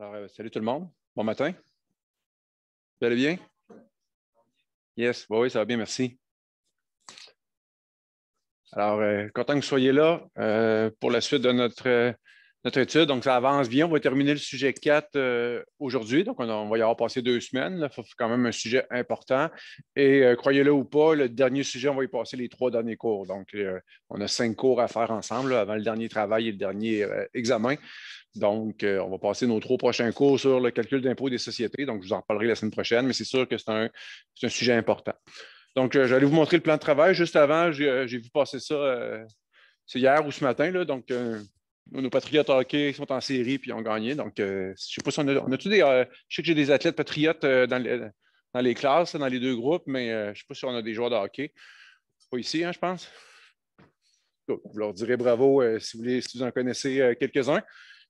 Alors, euh, salut tout le monde. Bon matin. Vous allez bien? Yes, oui, ça va bien, merci. Alors, euh, content que vous soyez là euh, pour la suite de notre notre étude. Donc, ça avance bien. On va terminer le sujet 4 euh, aujourd'hui. Donc, on, va y avoir passé deux semaines. C'est quand même un sujet important. Et euh, croyez-le ou pas, le dernier sujet, on va y passer les trois derniers cours. Donc, euh, on a cinq cours à faire ensemble avant le dernier travail et le dernier examen. Donc, on va passer nos trois prochains cours sur le calcul d'impôt des sociétés. Donc, je vous en parlerai la semaine prochaine, mais c'est sûr que c'est un, sujet important. Donc, j'allais vous montrer le plan de travail. Juste avant, j'ai vu passer ça c'est hier ou ce matin, donc nos patriotes hockey sont en série puis ont gagné. Donc, je sais que j'ai des athlètes patriotes euh, dans, les, dans, les classes, dans les deux groupes, mais euh, je ne sais pas si on a des joueurs de hockey. Pas ici, hein, je pense. vous leur direz bravo euh, si, vous voulez, si vous en connaissez quelques-uns.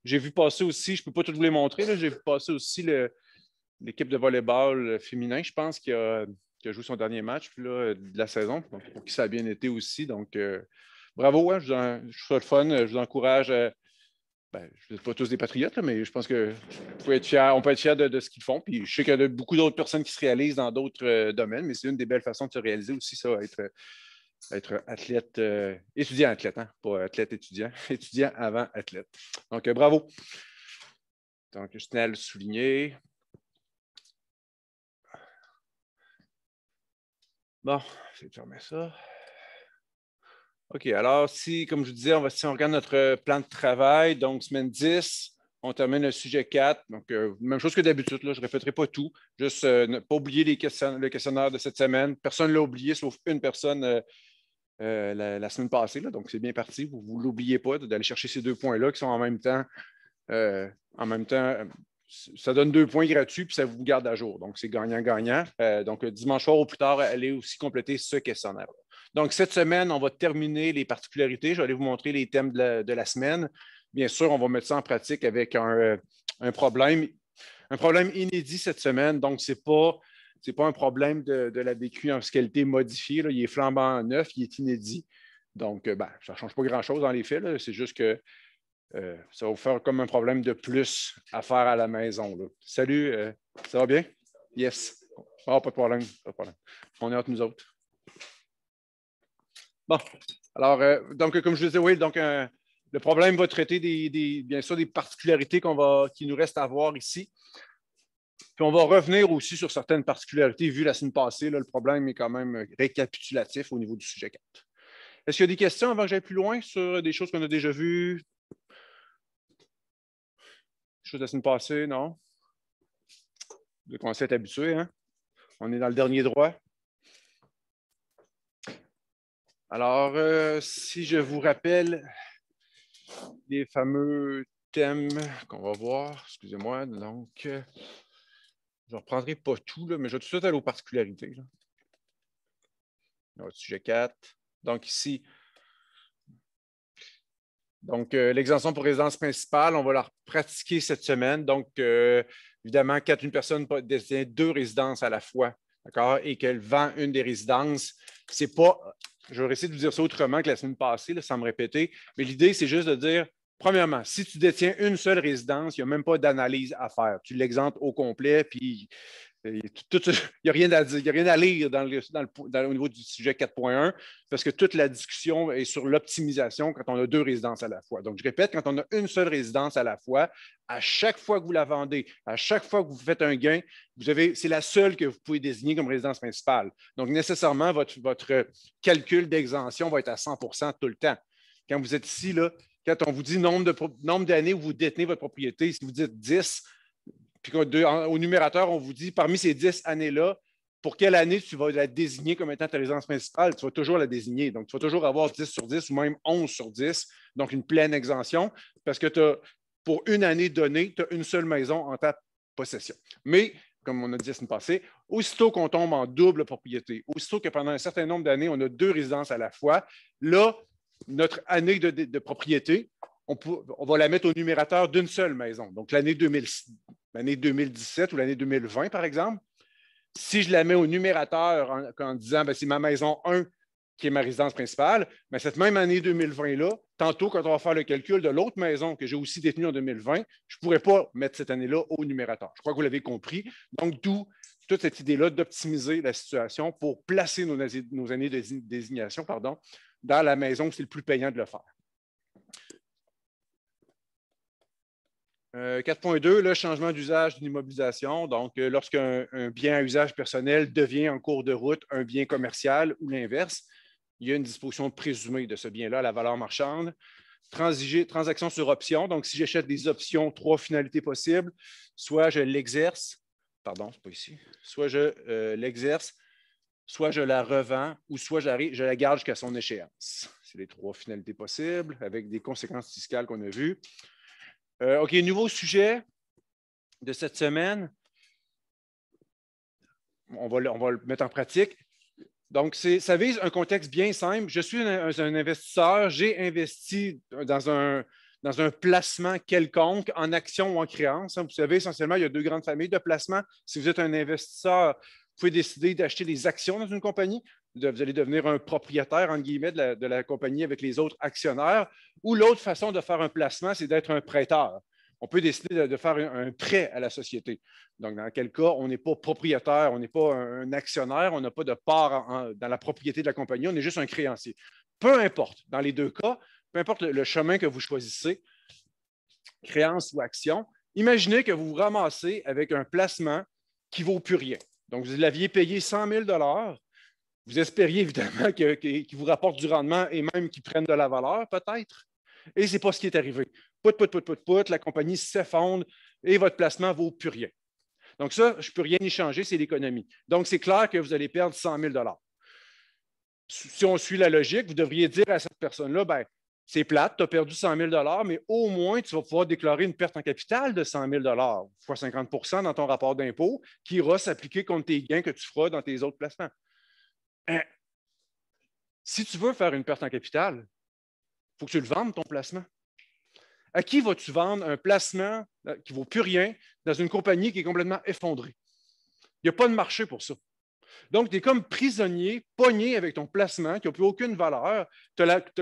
J'ai vu passer aussi, je ne peux pas tout vous les montrer, j'ai vu passer aussi l'équipe de volleyball féminin, je pense, qui a, joué son dernier match de la saison, pour qui ça a bien été aussi. Donc, bravo, hein, je, trouve ça le fun. Euh, je vous encourage. Euh, ben, je ne pas tous des patriotes, mais je pense que peut être fiers on peut de, ce qu'ils font. Puis je sais qu'il y a beaucoup d'autres personnes qui se réalisent dans d'autres euh, domaines, mais c'est une des belles façons de se réaliser aussi, ça, être, être athlète, étudiant athlète, hein? pas athlète étudiant, étudiant avant athlète. Donc, bravo. Donc, je tenais à le souligner. Bon, je vais fermer ça. OK. Alors, si, comme je vous disais, on va, si on regarde notre euh, plan de travail, donc semaine 10, on termine le sujet 4. Donc, euh, même chose que d'habitude, je ne répéterai pas tout. Juste euh, ne pas oublier le questionnaire de cette semaine. Personne ne l'a oublié, sauf une personne la, semaine passée. Là. donc, c'est bien parti. Vous ne l'oubliez pas d'aller chercher ces deux points-là qui sont en même temps. en même temps, ça donne deux points gratuits, puis ça vous garde à jour. Donc, c'est gagnant-gagnant. donc, dimanche soir ou plus tard, allez aussi compléter ce questionnaire. Donc, cette semaine, on va terminer les particularités. Je vais aller vous montrer les thèmes de la, semaine. Bien sûr, on va mettre ça en pratique avec un, euh, problème, un problème inédit cette semaine. Donc, ce n'est pas, pas un problème de, la BQ en fiscalité modifiée. Il est flambant neuf, il est inédit. Donc, euh, ben, ça ne change pas grand-chose dans les faits. C'est juste que euh, ça va vous faire comme un problème de plus à faire à la maison. Salut, ça va bien? Yes. Oh, pas de problème, pas de problème. On est entre nous autres. Bon, alors, euh, donc, comme je disais, oui, donc, euh, le problème va traiter des, bien sûr des particularités qu'on va, qui nous reste à voir ici. Puis on va revenir aussi sur certaines particularités Vu la semaine passée. le problème est quand même récapitulatif au niveau du sujet 4. Est-ce qu'il y a des questions avant que j'aille plus loin sur des choses qu'on a déjà vues? Des choses de la semaine passée, non? De commencez à habitué, hein? On est dans le dernier droit. Alors, euh, si je vous rappelle les fameux thèmes qu'on va voir, excusez-moi, donc, euh, je ne reprendrai pas tout, mais je vais tout de suite aller aux particularités. Là. sujet 4. Donc, ici, donc, euh, l'exemption pour résidence principale, on va la pratiquer cette semaine. Donc, évidemment, quand une personne détient deux résidences à la fois, d'accord, et qu'elle vend une des résidences, ce n'est pas je vais essayer de vous dire ça autrement que la semaine passée, sans me répéter, mais l'idée, c'est juste de dire, premièrement, si tu détiens une seule résidence, il n'y a même pas d'analyse à faire. Tu l'exemptes au complet, puis Il n'y a, rien à rien à lire au niveau du sujet 4.1 parce que toute la discussion est sur l'optimisation quand on a deux résidences à la fois. Donc, je répète, quand on a une seule résidence à la fois, à chaque fois que vous la vendez, à chaque fois que vous faites un gain, c'est la seule que vous pouvez désigner comme résidence principale. Donc, nécessairement, votre, calcul d'exemption va être à 100 tout le temps. Quand vous êtes ici, là, quand on vous dit nombre d'années où vous détenez votre propriété, si vous dites 10, puis au numérateur, on vous dit parmi ces dix années-là, pour quelle année tu vas la désigner comme étant ta résidence principale, tu vas toujours la désigner. Donc, tu vas toujours avoir 10 sur 10 ou même 11 sur 10, donc une pleine exemption, parce que tu pour une année donnée, tu as une seule maison en ta possession. Mais, comme on a dit la semaine aussitôt qu'on tombe en double propriété, aussitôt que pendant un certain nombre d'années, on a deux résidences à la fois, là, notre année de, propriété, on, va la mettre au numérateur d'une seule maison. Donc, l'année 2006 l'année 2017 ou l'année 2020, par exemple, si je la mets au numérateur en, disant que ben, c'est ma maison 1 qui est ma résidence principale, mais ben, cette même année 2020-là, tantôt quand on va faire le calcul de l'autre maison que j'ai aussi détenue en 2020, je ne pourrais pas mettre cette année-là au numérateur. Je crois que vous l'avez compris. Donc, d'où toute cette idée-là d'optimiser la situation pour placer nos, nos années de désignation pardon, dans la maison où c'est le plus payant de le faire. 4.2, euh, le changement d'usage d'une immobilisation. Donc, euh, lorsqu'un bien à usage personnel devient en cours de route un bien commercial ou l'inverse, il y a une disposition présumée de ce bien-là à la valeur marchande. transaction sur option. Donc, si j'achète des options, trois finalités possibles, soit je l'exerce, pardon, pas ici, soit je euh, l'exerce, soit je la revends, ou soit je la garde jusqu'à son échéance. C'est les trois finalités possibles avec des conséquences fiscales qu'on a vues. Euh, OK, nouveau sujet de cette semaine. On va, le, mettre en pratique. Donc, ça vise un contexte bien simple. Je suis un, investisseur, j'ai investi dans un, dans un placement quelconque en actions ou en créances. Hein, vous savez, essentiellement, il y a deux grandes familles de placements. Si vous êtes un investisseur, vous pouvez décider d'acheter des actions dans une compagnie vous allez devenir un propriétaire, guillemets, de la, compagnie avec les autres actionnaires. Ou l'autre façon de faire un placement, c'est d'être un prêteur. On peut décider de, faire un, prêt à la société. Donc, dans quel cas, on n'est pas propriétaire, on n'est pas un, actionnaire, on n'a pas de part dans la propriété de la compagnie, on est juste un créancier. Peu importe, dans les deux cas, peu importe le, le chemin que vous choisissez, créance ou action, imaginez que vous vous ramassez avec un placement qui ne vaut plus rien. Donc, vous l'aviez payé 100 000 vous espériez évidemment qu'ils vous rapportent du rendement et même qu'ils prennent de la valeur, peut-être. Et ce n'est pas ce qui est arrivé. Pout, pout, pout, pout, pout, la compagnie s'effondre et votre placement ne vaut plus rien. Donc, ça, je ne peux rien y changer, c'est l'économie. Donc, c'est clair que vous allez perdre 100 000 Si on suit la logique, vous devriez dire à cette personne-là, ben, c'est plate, tu as perdu 100 000 mais au moins, tu vas pouvoir déclarer une perte en capital de 100 000 fois 50 dans ton rapport d'impôt, qui ira s'appliquer contre tes gains que tu feras dans tes autres placements. Hein? Si tu veux faire une perte en capital, il faut que tu le vendes, ton placement. À qui vas-tu vendre un placement euh, qui ne vaut plus rien dans une compagnie qui est complètement effondrée? Il n'y a pas de marché pour ça. Donc, tu es comme prisonnier, pogné avec ton placement qui n'a plus aucune valeur.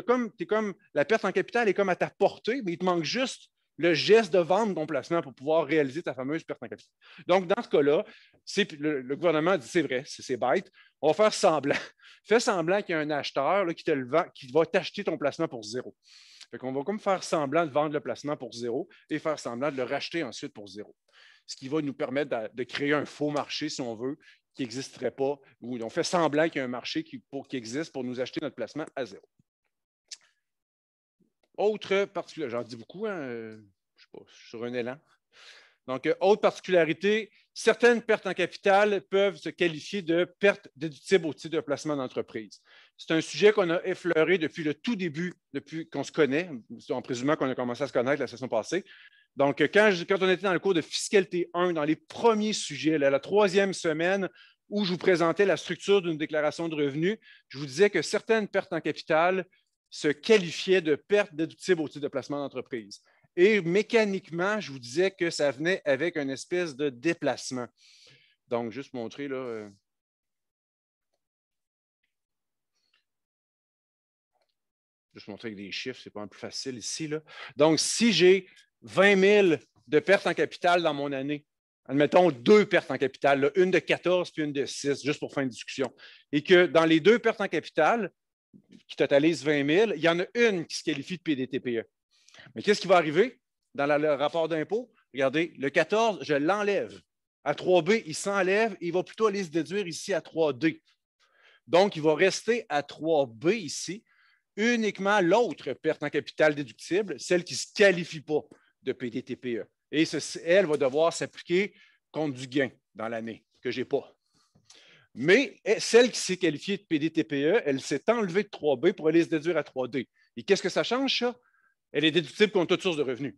comme, comme, la perte en capital est comme à ta portée, mais il te manque juste le geste de vendre ton placement pour pouvoir réaliser ta fameuse perte en capital. Donc, dans ce cas-là, le, gouvernement dit c'est vrai, c'est bête, on va faire semblant. Fais semblant qu'il y a un acheteur qui te le vend, qui va t'acheter ton placement pour zéro. Fait qu'on va comme faire semblant de vendre le placement pour zéro et faire semblant de le racheter ensuite pour zéro. Ce qui va nous permettre de, créer un faux marché, si on veut, qui n'existerait pas, où on fait semblant qu'il y a un marché qui existe pour nous acheter notre placement à zéro. Autre particularité, j'en dis beaucoup, je hein, je sais pas, je suis sur un élan. Donc, euh, autre particularité, certaines pertes en capital peuvent se qualifier de pertes déductibles au titre de placement d'entreprise. C'est un sujet qu'on a effleuré depuis le tout début, depuis qu'on se connaît, en présumant qu'on a commencé à se connaître la saison passée. Donc, euh, quand, on était dans le cours de fiscalité 1, dans les premiers sujets, la troisième semaine, où je vous présentais la structure d'une déclaration de revenus, je vous disais que certaines pertes en capital se qualifiait de perte déductible au titre de placement d'entreprise. Et mécaniquement, je vous disais que ça venait avec une espèce de déplacement. Donc, juste montrer là. Euh, juste montrer avec des chiffres, c'est pas un plus facile ici. Là. Donc, si j'ai 20 000 de pertes en capital dans mon année, admettons deux pertes en capital, une de 14 puis une de 6, juste pour fin de discussion, et que dans les deux pertes en capital, qui totalise 20 000, il y en a une qui se qualifie de PDTPE. Mais qu'est-ce qui va arriver dans le rapport d'impôt? Regardez, le 14, je l'enlève. À 3B, il s'enlève et il va plutôt aller se déduire ici à 3D. Donc, il va rester à 3B ici, uniquement l'autre perte en capital déductible, celle qui ne se qualifie pas de PDTPE. Et elle va devoir s'appliquer contre du gain dans l'année que je n'ai pas. Mais eh, celle qui s'est qualifiée de PDTPE, elle s'est enlevée de 3B pour aller se déduire à 3D. Et qu'est-ce que ça change, ça? Elle est déductible contre toute source de revenus.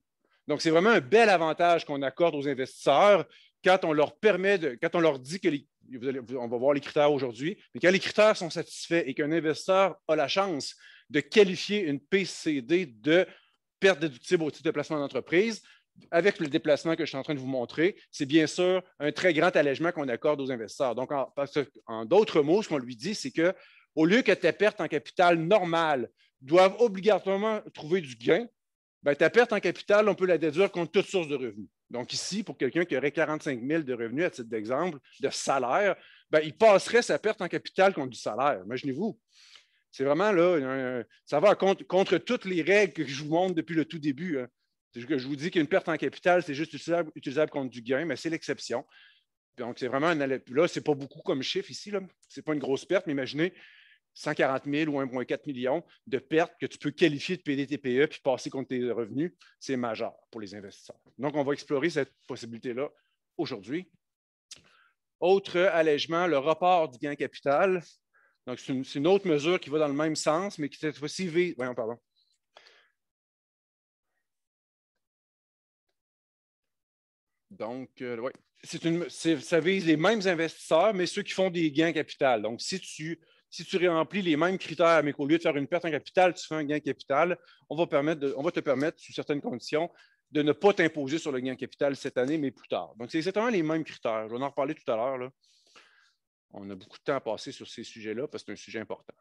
Donc, c'est vraiment un bel avantage qu'on accorde aux investisseurs quand on leur permet, de, quand on leur dit que on va voir les critères aujourd'hui, mais quand les critères sont satisfaits et qu'un investisseur a la chance de qualifier une PCD de perte déductible au titre de placement d'entreprise, avec le déplacement que je suis en train de vous montrer, c'est bien sûr un très grand allègement qu'on accorde aux investisseurs. Donc, en, d'autres mots, ce qu'on lui dit, c'est que au lieu que ta perte en capital normale doivent obligatoirement trouver du gain, ben, ta perte en capital, on peut la déduire contre toute source de revenus. Donc, ici, pour quelqu'un qui aurait 45 000 de revenus, à titre d'exemple, de salaire, ben, il passerait sa perte en capital contre du salaire. Imaginez-vous. C'est vraiment là, ça va contre, toutes les règles que je vous montre depuis le tout début. Hein. Je vous dis qu'une perte en capital, c'est juste utilisable, contre du gain, mais c'est l'exception. Donc, c'est vraiment un. Là, ce n'est pas beaucoup comme chiffre ici. Ce n'est pas une grosse perte, mais imaginez 140 000 ou 1,4 million de pertes que tu peux qualifier de PDTPE puis passer contre tes revenus. C'est majeur pour les investisseurs. Donc, on va explorer cette possibilité-là aujourd'hui. Autre allègement, le report du gain capital. Donc, c'est une, autre mesure qui va dans le même sens, mais qui cette fois-ci vise. Voyons, pardon. Donc, euh, oui, ça vise les mêmes investisseurs, mais ceux qui font des gains en capital. Donc, si tu, si tu remplis les mêmes critères, mais qu'au lieu de faire une perte en capital, tu fais un gain en capital, on va, permettre on va te permettre, sous certaines conditions, de ne pas t'imposer sur le gain en capital cette année, mais plus tard. Donc, c'est exactement les mêmes critères. Je vais en reparler tout à l'heure. On a beaucoup de temps à passer sur ces sujets-là parce que c'est un sujet important.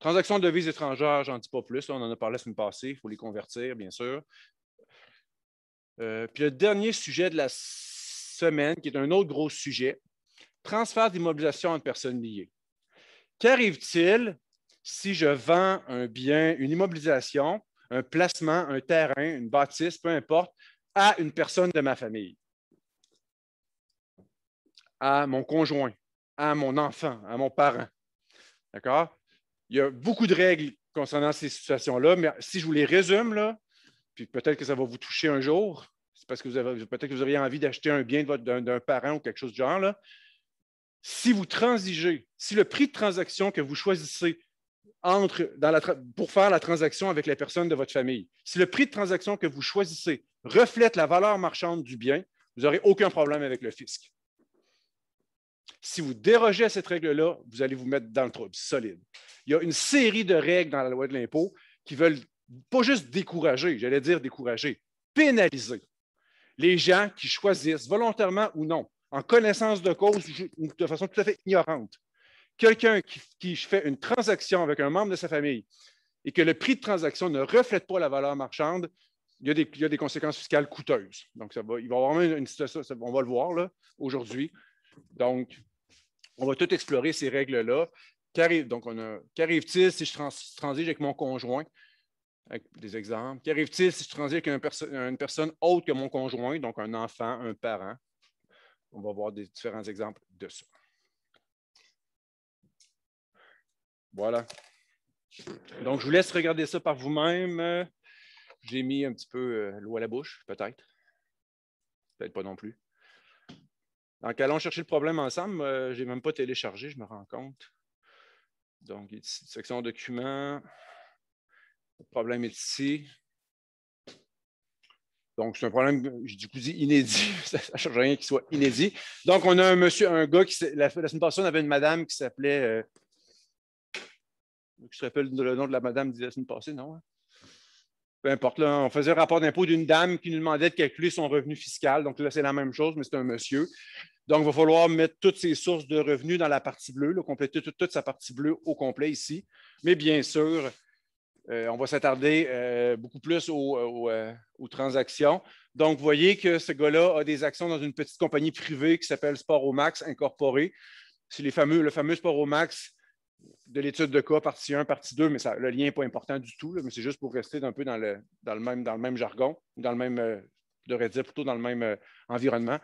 Transactions de devises étrangères, j'en dis pas plus. on en a parlé la semaine passée. Il faut les convertir, bien sûr. Euh, puis le dernier sujet de la semaine, qui est un autre gros sujet, transfert d'immobilisation à une personne liée. Qu'arrive-t-il si je vends un bien, une immobilisation, un placement, un terrain, une bâtisse, peu importe, à une personne de ma famille, à mon conjoint, à mon enfant, à mon parent? D'accord? Il y a beaucoup de règles concernant ces situations-là, mais si je vous les résume, là, puis peut-être que ça va vous toucher un jour. C'est parce que vous peut-être que vous auriez envie d'acheter un bien d'un parent ou quelque chose du genre. Là. Si vous transigez, si le prix de transaction que vous choisissez entre dans la pour faire la transaction avec les personnes de votre famille, si le prix de transaction que vous choisissez reflète la valeur marchande du bien, vous n'aurez aucun problème avec le fisc. Si vous dérogez à cette règle-là, vous allez vous mettre dans le trouble solide. Il y a une série de règles dans la loi de l'impôt qui veulent pas juste décourager, j'allais dire décourager, pénaliser les gens qui choisissent, volontairement ou non, en connaissance de cause de façon tout à fait ignorante, quelqu'un qui, fait une transaction avec un membre de sa famille et que le prix de transaction ne reflète pas la valeur marchande, il y a des, conséquences fiscales coûteuses. Donc, ça va, il va y avoir une situation, on va le voir aujourd'hui. Donc, on va tout explorer ces règles-là. Qu'arrive, donc, on qu'arrive-t-il si je transige avec mon conjoint? des exemples. Qu'arrive-t-il si je transis avec une, personne autre que mon conjoint, donc un enfant, un parent? On va voir des différents exemples de ça. Voilà. Donc, je vous laisse regarder ça par vous-même. J'ai mis un petit peu euh, l'eau à la bouche, peut-être. Peut-être pas non plus. Donc, allons chercher le problème ensemble. Euh, je n'ai même pas téléchargé, je me rends compte. Donc, section documents. Le problème est ici. Donc, c'est un problème, j'ai du coup dit inédit. Ça ne change rien qu'il soit inédit. Donc, on a un monsieur, un gars qui. La, semaine passée, on avait une madame qui s'appelait. je euh, me rappelle le nom de la madame la semaine passée, non? Hein? Peu importe, là, on faisait un rapport d'impôt d'une dame qui nous demandait de calculer son revenu fiscal. Donc là, c'est la même chose, mais c'est un monsieur. Donc, il va falloir mettre toutes ses sources de revenus dans la partie bleue, compléter toute, sa partie bleue au complet ici. Mais bien sûr, euh, on va s'attarder euh, beaucoup plus euh, aux, transactions. Donc, vous voyez que ce gars-là a des actions dans une petite compagnie privée qui s'appelle Max Incorporé. C'est les fameux, le fameux Sporomax de l'étude de cas, partie 1, partie 2, mais ça, le lien n'est pas important du tout, mais c'est juste pour rester un peu dans le, même, jargon, dans le même, je dire plutôt dans le même environnement.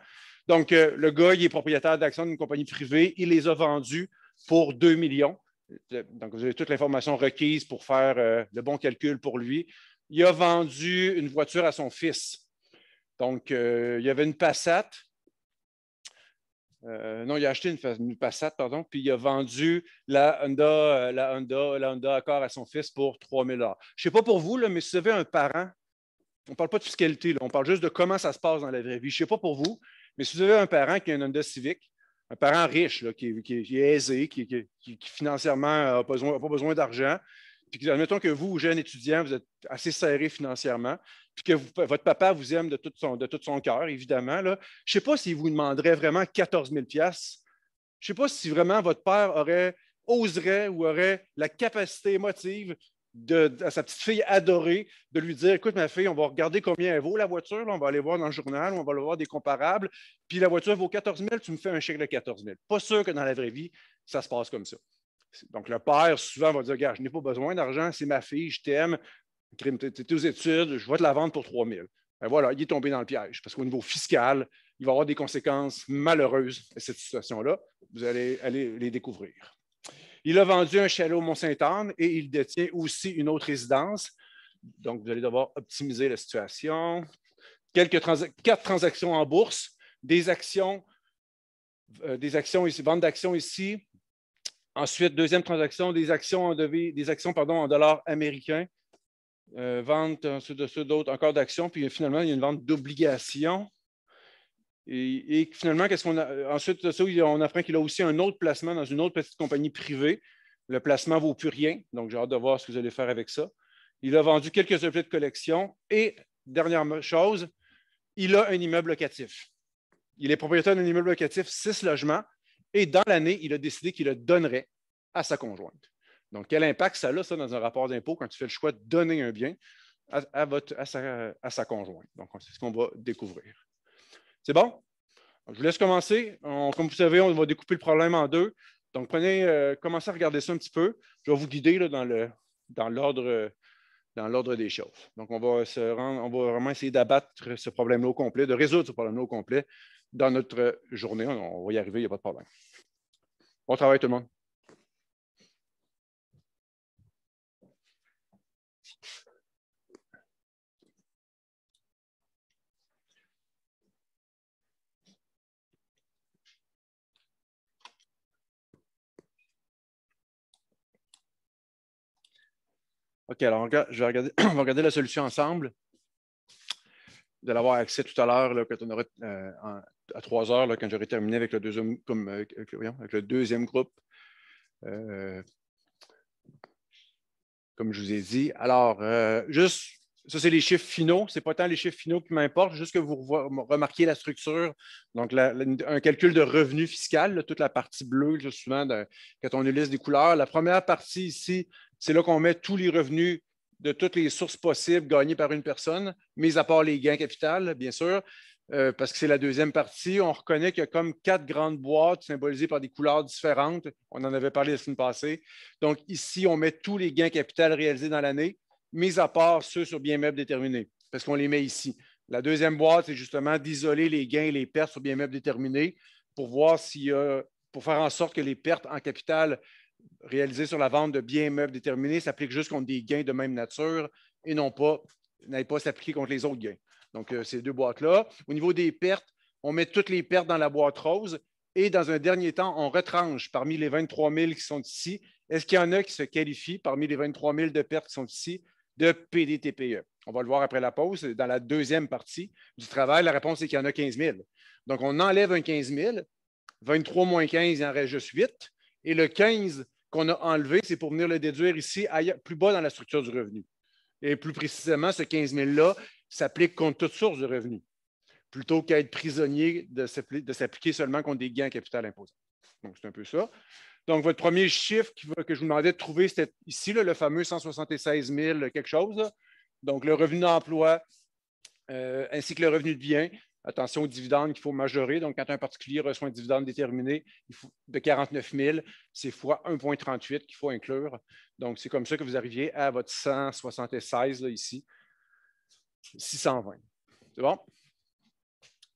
Donc, le gars, il est propriétaire d'actions d'une compagnie privée, il les a vendues pour 2 millions. Euh, donc, vous avez toute l'information requise pour faire le euh, bon calcul pour lui. Il a vendu une voiture à son fils. Donc, euh, il y avait une Passat. non, il a acheté une, Passat, pardon, puis il a vendu la Honda, la Honda, la Honda Accord à son fils pour 3 000 Je ne sais pas pour vous, mais si vous avez un parent, on ne parle pas de fiscalité, on parle juste de comment ça se passe dans la vraie vie. Je ne sais pas pour vous, mais si vous avez un parent qui a une Honda Civic, un parent riche, qui, est aisé, qui, financièrement n'a pas besoin, d'argent, puis admettons que vous, jeune étudiant, vous êtes assez serré financièrement, puis que votre papa vous aime de tout son, cœur, évidemment, là, je ne sais pas s'il vous demanderait vraiment 14 000 Je ne sais pas si vraiment votre père aurait, oserait ou aurait la capacité émotive à sa petite fille adorée de lui dire Écoute, ma fille, on va regarder combien elle vaut la voiture, on va aller voir dans le journal, on va aller voir des comparables, puis la voiture vaut 14 000, tu me fais un chèque de 14 000. Pas sûr que dans la vraie vie, ça se passe comme ça. Donc, le père, souvent, va dire Gars, je n'ai pas besoin d'argent, c'est ma fille, je t'aime, tu es aux études, je vais te la vendre pour 3 000. Ben voilà, il est tombé dans le piège parce qu'au niveau fiscal, il va avoir des conséquences malheureuses à cette situation-là. Vous allez, allez les découvrir. Il a vendu un chalet au Mont-Saint-Anne et il détient aussi une autre résidence. Donc, vous allez devoir optimiser la situation. Quelques quatre transactions en bourse, des actions, euh, des actions ici, vente d'actions ici. Ensuite, deuxième transaction, des actions en, devis, des actions, pardon, en dollars américains. Euh, vente, ensuite de d'autres, encore d'actions. Puis finalement, il y a une vente d'obligations et, finalement, qu'est-ce qu'on euh, ensuite on apprend qu'il a aussi un autre placement dans une autre petite compagnie privée. Le placement ne vaut plus rien, donc j'ai hâte de voir ce que vous allez faire avec ça. Il a vendu quelques objets de collection et, dernière chose, il a un immeuble locatif. Il est propriétaire d'un immeuble locatif, six logements, et dans l'année, il a décidé qu'il le donnerait à sa conjointe. Donc, quel impact ça a, dans un rapport d'impôt, quand tu fais le choix de donner un bien à, à sa, conjointe? Donc, c'est ce qu'on va découvrir. C'est bon? Je vous laisse commencer. comme vous savez, on va découper le problème en deux. Donc, prenez, euh, commencez à regarder ça un petit peu. Je vais vous guider dans, l'ordre, dans des choses. Donc, on va, se rendre, on va vraiment essayer d'abattre ce problème-là au complet, de résoudre ce problème-là au complet dans notre journée. on va y arriver, il n'y a pas de problème. Bon travail tout le monde. OK, alors on, je regarder, va regarder la solution ensemble. Vous allez avoir accès tout à l'heure, euh, à trois heures, quand j'aurai terminé avec le deuxième, euh, euh, avec le deuxième groupe. comme je vous ai dit. Alors, juste, ça, c'est les chiffres finaux. Ce n'est pas tant les chiffres finaux qui m'importent, juste que vous remarquiez la structure. Donc, un calcul de revenu fiscal, toute la partie bleue, justement, quand on utilise des couleurs. La première partie ici, c'est là qu'on met tous les revenus de toutes les sources possibles gagnées par une personne, mis à part les gains capital, bien sûr, euh, parce que c'est la deuxième partie. On reconnaît qu'il y a comme quatre grandes boîtes symbolisées par des couleurs différentes. On en avait parlé la semaine passée. Donc, ici, on met tous les gains capital réalisés dans l'année, mis à part ceux sur bien meubles déterminés, parce qu'on les met ici. La deuxième boîte, c'est justement d'isoler les gains et les pertes sur bien meubles déterminés pour voir s'il y a, pour faire en sorte que les pertes en capital réalisé sur la vente de biens meubles déterminés s'applique juste contre des gains de même nature et non pas, n'aille pas s'appliquer contre les autres gains. Donc, euh, ces deux boîtes-là. Au niveau des pertes, on met toutes les pertes dans la boîte rose et dans un dernier temps, on retranche parmi les 23 000 qui sont ici. Est-ce qu'il y en a qui se qualifient parmi les 23 000 de pertes qui sont ici de PDTPE? On va le voir après la pause, dans la deuxième partie du travail. La réponse est qu'il y en a 15 000. Donc, on enlève un 15 000. 23 moins 15, il en reste juste 8. Et le 15 qu'on a enlevé, c'est pour venir le déduire ici, plus bas dans la structure du revenu. Et plus précisément, ce 15 000-là s'applique contre toutes source de revenus, plutôt qu'à être prisonnier de s'appliquer seulement contre des gains en capital imposable. Donc, c'est un peu ça. Donc, votre premier chiffre que je vous demandais de trouver, c'était ici, le fameux 176 000 quelque chose. Donc, le revenu d'emploi euh, ainsi que le revenu de biens. Attention aux dividendes qu'il faut majorer. Donc, quand un particulier reçoit un dividende déterminé il faut, de 49 000, c'est fois 1,38 qu'il faut inclure. Donc, c'est comme ça que vous arriviez à votre 176 là, ici, 620. C'est bon?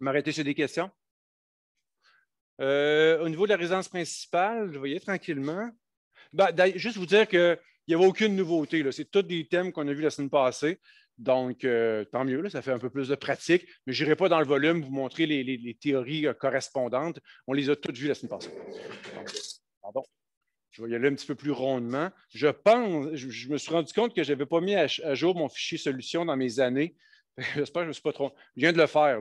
M'arrêter sur des questions? Euh, au niveau de la résidence principale, je voyez tranquillement. Ben, juste vous dire qu'il n'y avait aucune nouveauté. C'est tous des thèmes qu'on a vus la semaine passée. Donc, euh, tant mieux, ça fait un peu plus de pratique, mais je n'irai pas dans le volume vous montrer les, théories euh, correspondantes. On les a toutes vues la semaine passée. Pardon. Je vais y aller un petit peu plus rondement. Je pense, je, me suis rendu compte que je n'avais pas mis à, jour mon fichier solution dans mes années. J'espère que je ne me suis pas trompé. Je viens de le faire.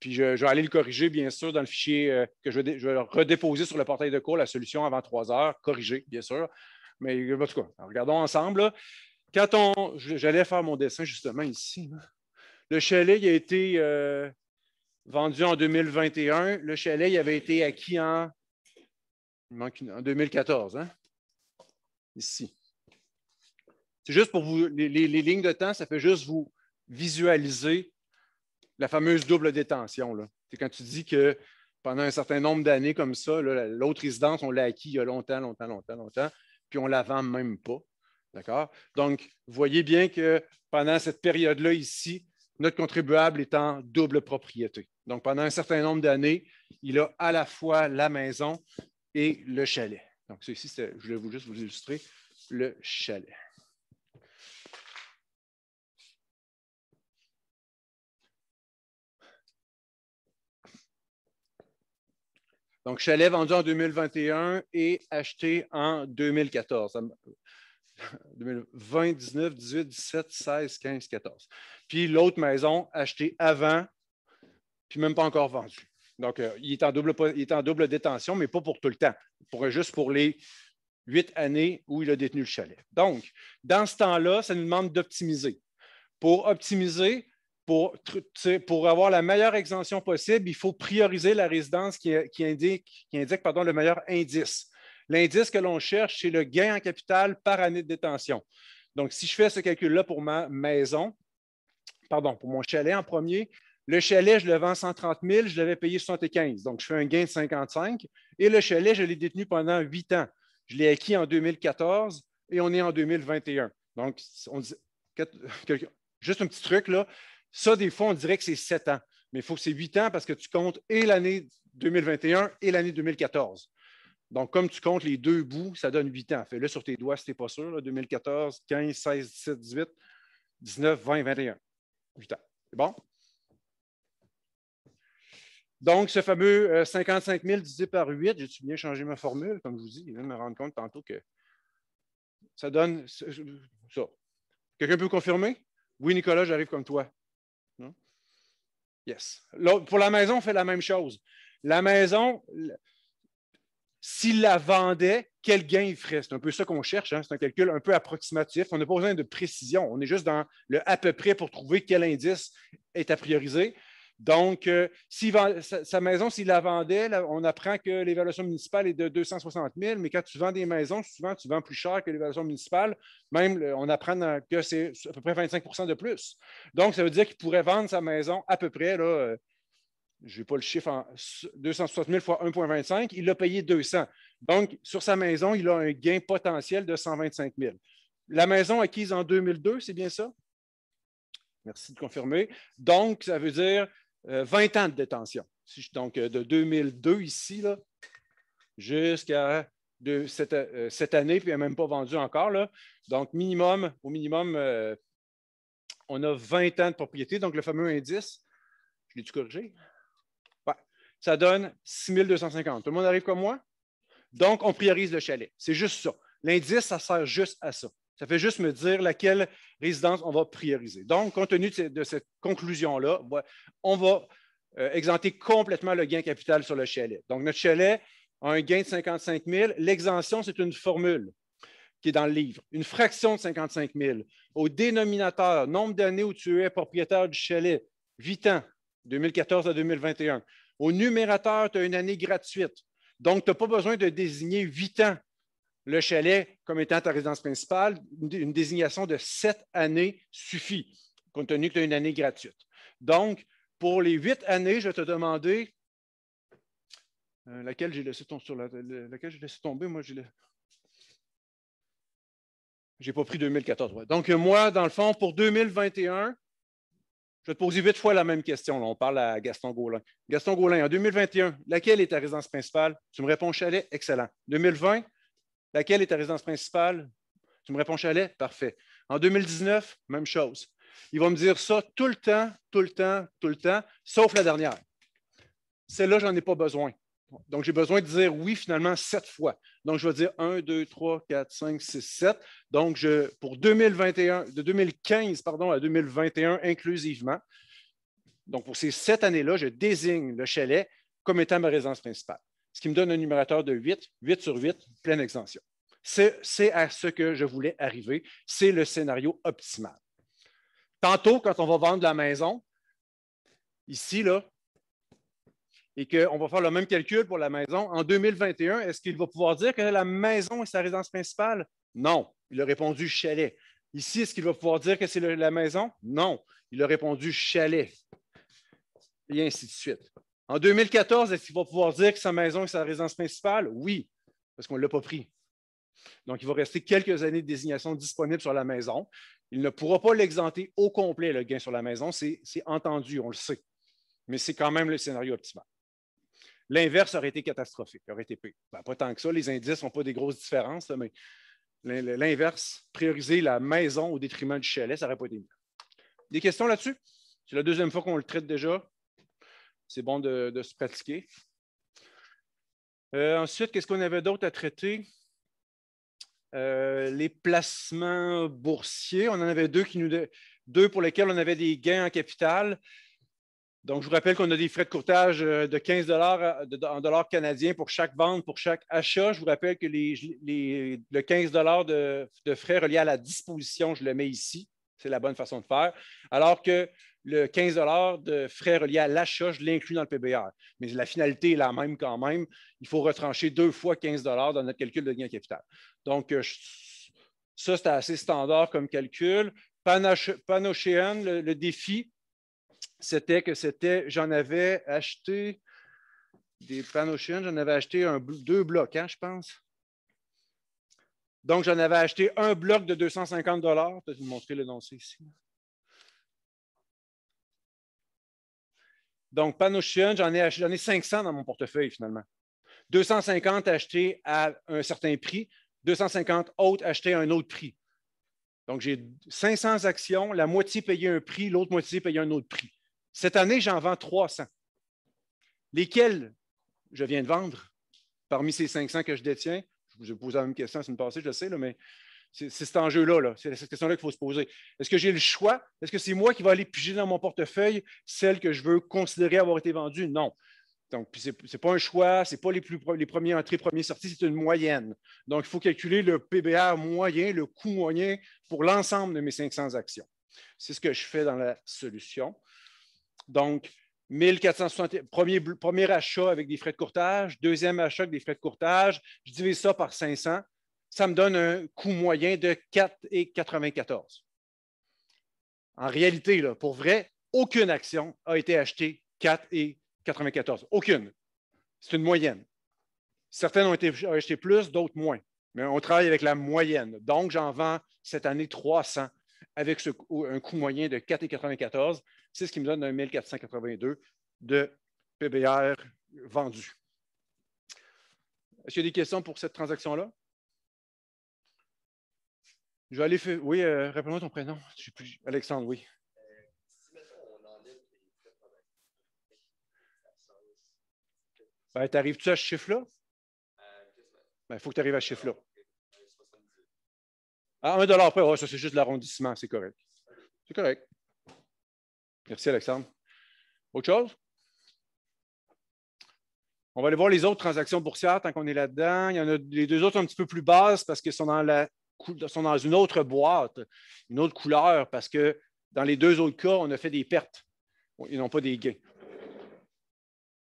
Puis je, vais aller le corriger, bien sûr, dans le fichier euh, que je vais, je redéposer sur le portail de cours, la solution avant trois heures, corrigée, bien sûr. Mais en tout cas, regardons ensemble. Quand on, j'allais faire mon dessin justement ici, le chalet il a été euh, vendu en 2021. Le chalet il avait été acquis en, en 2014. Hein? Ici. C'est juste pour vous, les, lignes de temps, ça fait juste vous visualiser la fameuse double détention. C'est quand tu dis que pendant un certain nombre d'années comme ça, l'autre résidence, on l'a acquis il y a longtemps, longtemps, longtemps, longtemps, puis on ne la vend même pas. D'accord? Donc, vous voyez bien que pendant cette période-là ici, notre contribuable est en double propriété. Donc, pendant un certain nombre d'années, il a à la fois la maison et le chalet. Donc, ceci, je voulais juste vous illustrer le chalet. Donc, chalet vendu en 2021 et acheté en 2014. 20, 19, 18, 17, 16, 15, 14. Puis l'autre maison achetée avant, puis même pas encore vendue. Donc, euh, il, est en double, détention, mais pas pour tout le temps. pourrait juste pour les huit années où il a détenu le chalet. Donc, dans ce temps-là, ça nous demande d'optimiser. Pour optimiser, pour, avoir la meilleure exemption possible, il faut prioriser la résidence qui, indique, qui indique pardon, le meilleur indice. L'indice que l'on cherche, c'est le gain en capital par année de détention. Donc, si je fais ce calcul-là pour ma maison, pardon, pour mon chalet en premier, le chalet, je le vends 130 000, je l'avais payé 75. Donc, je fais un gain de 55. Et le chalet, je l'ai détenu pendant 8 ans. Je l'ai acquis en 2014 et on est en 2021. Donc, juste un petit truc, là. Ça, des fois, on dirait que c'est 7 ans. Mais il faut que c'est 8 ans parce que tu comptes et l'année 2021 et l'année 2014. Donc, comme tu comptes les deux bouts, ça donne 8 ans. Fais-le sur tes doigts si tu pas sûr. 2014, 15, 16, 17, 18, 19, 20, 21. 8 ans. C'est bon? Donc, ce fameux 55 euh, 000 divisé par 8, j'ai-tu bien changé ma formule? Comme je vous dis, Il vient de me rendre compte tantôt que ça donne ça. Quelqu'un peut confirmer? Oui, Nicolas, j'arrive comme toi. Hmm? Yes. pour la maison, on fait la même chose. La maison, s'il la vendait, quel gain il ferait? C'est un peu ça qu'on cherche. Hein. C'est un calcul un peu approximatif. On n'a pas besoin de précision. On est juste dans le à peu près pour trouver quel indice est à prioriser. Donc, euh, s'il sa, maison, s'il la vendait, on apprend que l'évaluation municipale est de 260 000, mais quand tu vends des maisons, souvent, tu vends plus cher que l'évaluation municipale. Même, on apprend que c'est à peu près 25 de plus. Donc, ça veut dire qu'il pourrait vendre sa maison à peu près là, euh, je vais pas le chiffre, en 260 000 fois 1,25, il a payé 200. Donc, sur sa maison, il a un gain potentiel de 125 000. La maison acquise en 2002, c'est bien ça? Merci de confirmer. Donc, ça veut dire 20 euh, ans de détention. donc, euh, de 2002 ici, jusqu'à euh, cette, année, puis il n'a même pas vendu encore. Là. Donc, minimum, au minimum, on a 20 ans de propriété. Donc, le fameux indice, je l'ai-tu corrigé? ça donne 6250. Tout le monde arrive comme moi? Donc, on priorise le chalet. C'est juste ça. L'indice, ça sert juste à ça. Ça fait juste me dire laquelle résidence on va prioriser. Donc, compte tenu de cette conclusion-là, on va euh, exempter complètement le gain capital sur le chalet. Donc, notre chalet a un gain de 55 000. L'exemption, c'est une formule qui est dans le livre, une fraction de 55 000. Au dénominateur, nombre d'années où tu es propriétaire du chalet, 8 ans, 2014 à 2021. Au numérateur, tu as une année gratuite. Donc, tu n'as pas besoin de désigner huit ans le chalet comme étant ta résidence principale. Une désignation de sept années suffit, compte tenu que tu as une année gratuite. Donc, pour les huit années, je vais te demander euh, laquelle j'ai laissé, tomber, sur la, laquelle laissé tomber. Moi, j'ai J'ai pas pris 2014. Donc, moi, dans le fond, pour 2021, je vais te poser huit fois la même question. On parle à Gaston Gaulin. Gaston Gaulin, en 2021, laquelle est ta résidence principale? Tu me réponds chalet, excellent. 2020, laquelle est ta résidence principale? Tu me réponds chalet, parfait. En 2019, même chose. Il va me dire ça tout le temps, tout le temps, tout le temps, sauf la dernière. Celle-là, je n'en ai pas besoin. Donc, j'ai besoin de dire oui finalement sept fois. Donc, je vais dire 1, 2, 3, 4, 5, 6, 7. Donc, je, pour 2021, de 2015 pardon, à 2021 inclusivement, donc pour ces sept années-là, je désigne le chalet comme étant ma résidence principale, ce qui me donne un numérateur de 8, 8 sur 8, pleine extension. C'est à ce que je voulais arriver. C'est le scénario optimal. Tantôt, quand on va vendre la maison, ici, là, et qu'on va faire le même calcul pour la maison en 2021, est-ce qu'il va pouvoir dire que la maison et sa résidence principale? Non. Il a répondu chalet. Ici, est-ce qu'il va pouvoir dire que c'est la maison? Non. Il a répondu chalet. Et ainsi de suite. En 2014, est-ce qu'il va pouvoir dire que sa maison est sa résidence principale? Oui, parce qu'on ne l'a pas pris. Donc, il va rester quelques années de désignation disponible sur la maison. Il ne pourra pas l'exenter au complet, le gain sur la maison. C'est entendu, on le sait. Mais c'est quand même le scénario optimal. L'inverse aurait été catastrophique, aurait été pire. Ben, pas tant que ça, les indices n'ont pas des grosses différences, mais l'inverse, prioriser la maison au détriment du chalet, ça n'aurait pas été mieux. Des questions là-dessus? C'est la deuxième fois qu'on le traite déjà. C'est bon de, se pratiquer. Euh, ensuite, qu'est-ce qu'on avait d'autre à traiter? Euh, les placements boursiers. On en avait deux, qui nous, deux pour lesquels on avait des gains en capital. Donc, je vous rappelle qu'on a des frais de courtage euh, de 15 dollars euh, en dollars canadiens pour chaque vente, pour chaque achat. Je vous rappelle que les, le 15 dollars de, frais reliés à la disposition, je le mets ici. C'est la bonne façon de faire. Alors que le 15 de frais reliés à l'achat, je l'inclus dans le PBR. Mais la finalité est la même quand même. Il faut retrancher deux fois 15 dans notre calcul de gain capital. Donc, euh, ça, c'est assez standard comme calcul. Panochéan, le défi, c'était que c'était, j'en avais acheté des Panocean, j'en avais acheté un, deux blocs, hein, je pense. Donc, j'en avais acheté un bloc de 250 dollars. Peut-être vous montrer l'énoncé ici. Donc, Panocean, j'en ai, j'en ai 500 dans mon portefeuille finalement. 250 achetés à un certain prix, 250 autres achetés à un autre prix. Donc, j'ai 500 actions, la moitié payait un prix, l'autre moitié payait un autre prix. Cette année, j'en vends 300, lesquels je viens de vendre parmi ces 500 que je détiens. Je vous ai posé la même question c'est une passée, je le sais, mais c'est cet enjeu-là. c'est cette question-là qu'il faut se poser. Est-ce que j'ai le choix? Est-ce que c'est moi qui vais aller piger dans mon portefeuille celle que je veux considérer avoir été vendue? Non. Donc, ce n'est pas un choix, ce n'est pas les, les premiers entrées, premiers sorties, c'est une moyenne. Donc, il faut calculer le PBR moyen, le coût moyen pour l'ensemble de mes 500 actions. C'est ce que je fais dans la solution. Donc, 1460, premier, premier achat avec des frais de courtage, deuxième achat avec des frais de courtage, je divise ça par 500, ça me donne un coût moyen de 4,94. En réalité, là, pour vrai, aucune action a été achetée 4,94. Aucune. C'est une moyenne. Certaines ont été achetées plus, d'autres moins. Mais on travaille avec la moyenne. Donc, j'en vends cette année 300 avec un coût moyen de 4,94, c'est ce qui me donne un 1482 de PBR vendu. Est-ce qu'il y a des questions pour cette transaction-là? Je vais aller faire. Oui, euh, rappelle moi ton prénom. Je Alexandre, oui. Ben, arrives tu à ce chiffre-là? Il ben, faut que tu arrives à ce chiffre-là. Ah, un dollar près, ça c'est juste l'arrondissement, c'est correct. C'est correct. Merci, Alexandre. Autre chose? On va aller voir les autres transactions boursières tant qu'on est là-dedans. Il y en a les deux autres un petit peu plus basses parce qu'elles sont dans, sont dans une autre boîte, une autre couleur, parce que dans les deux autres cas, on a fait des pertes Ils n'ont pas des gains.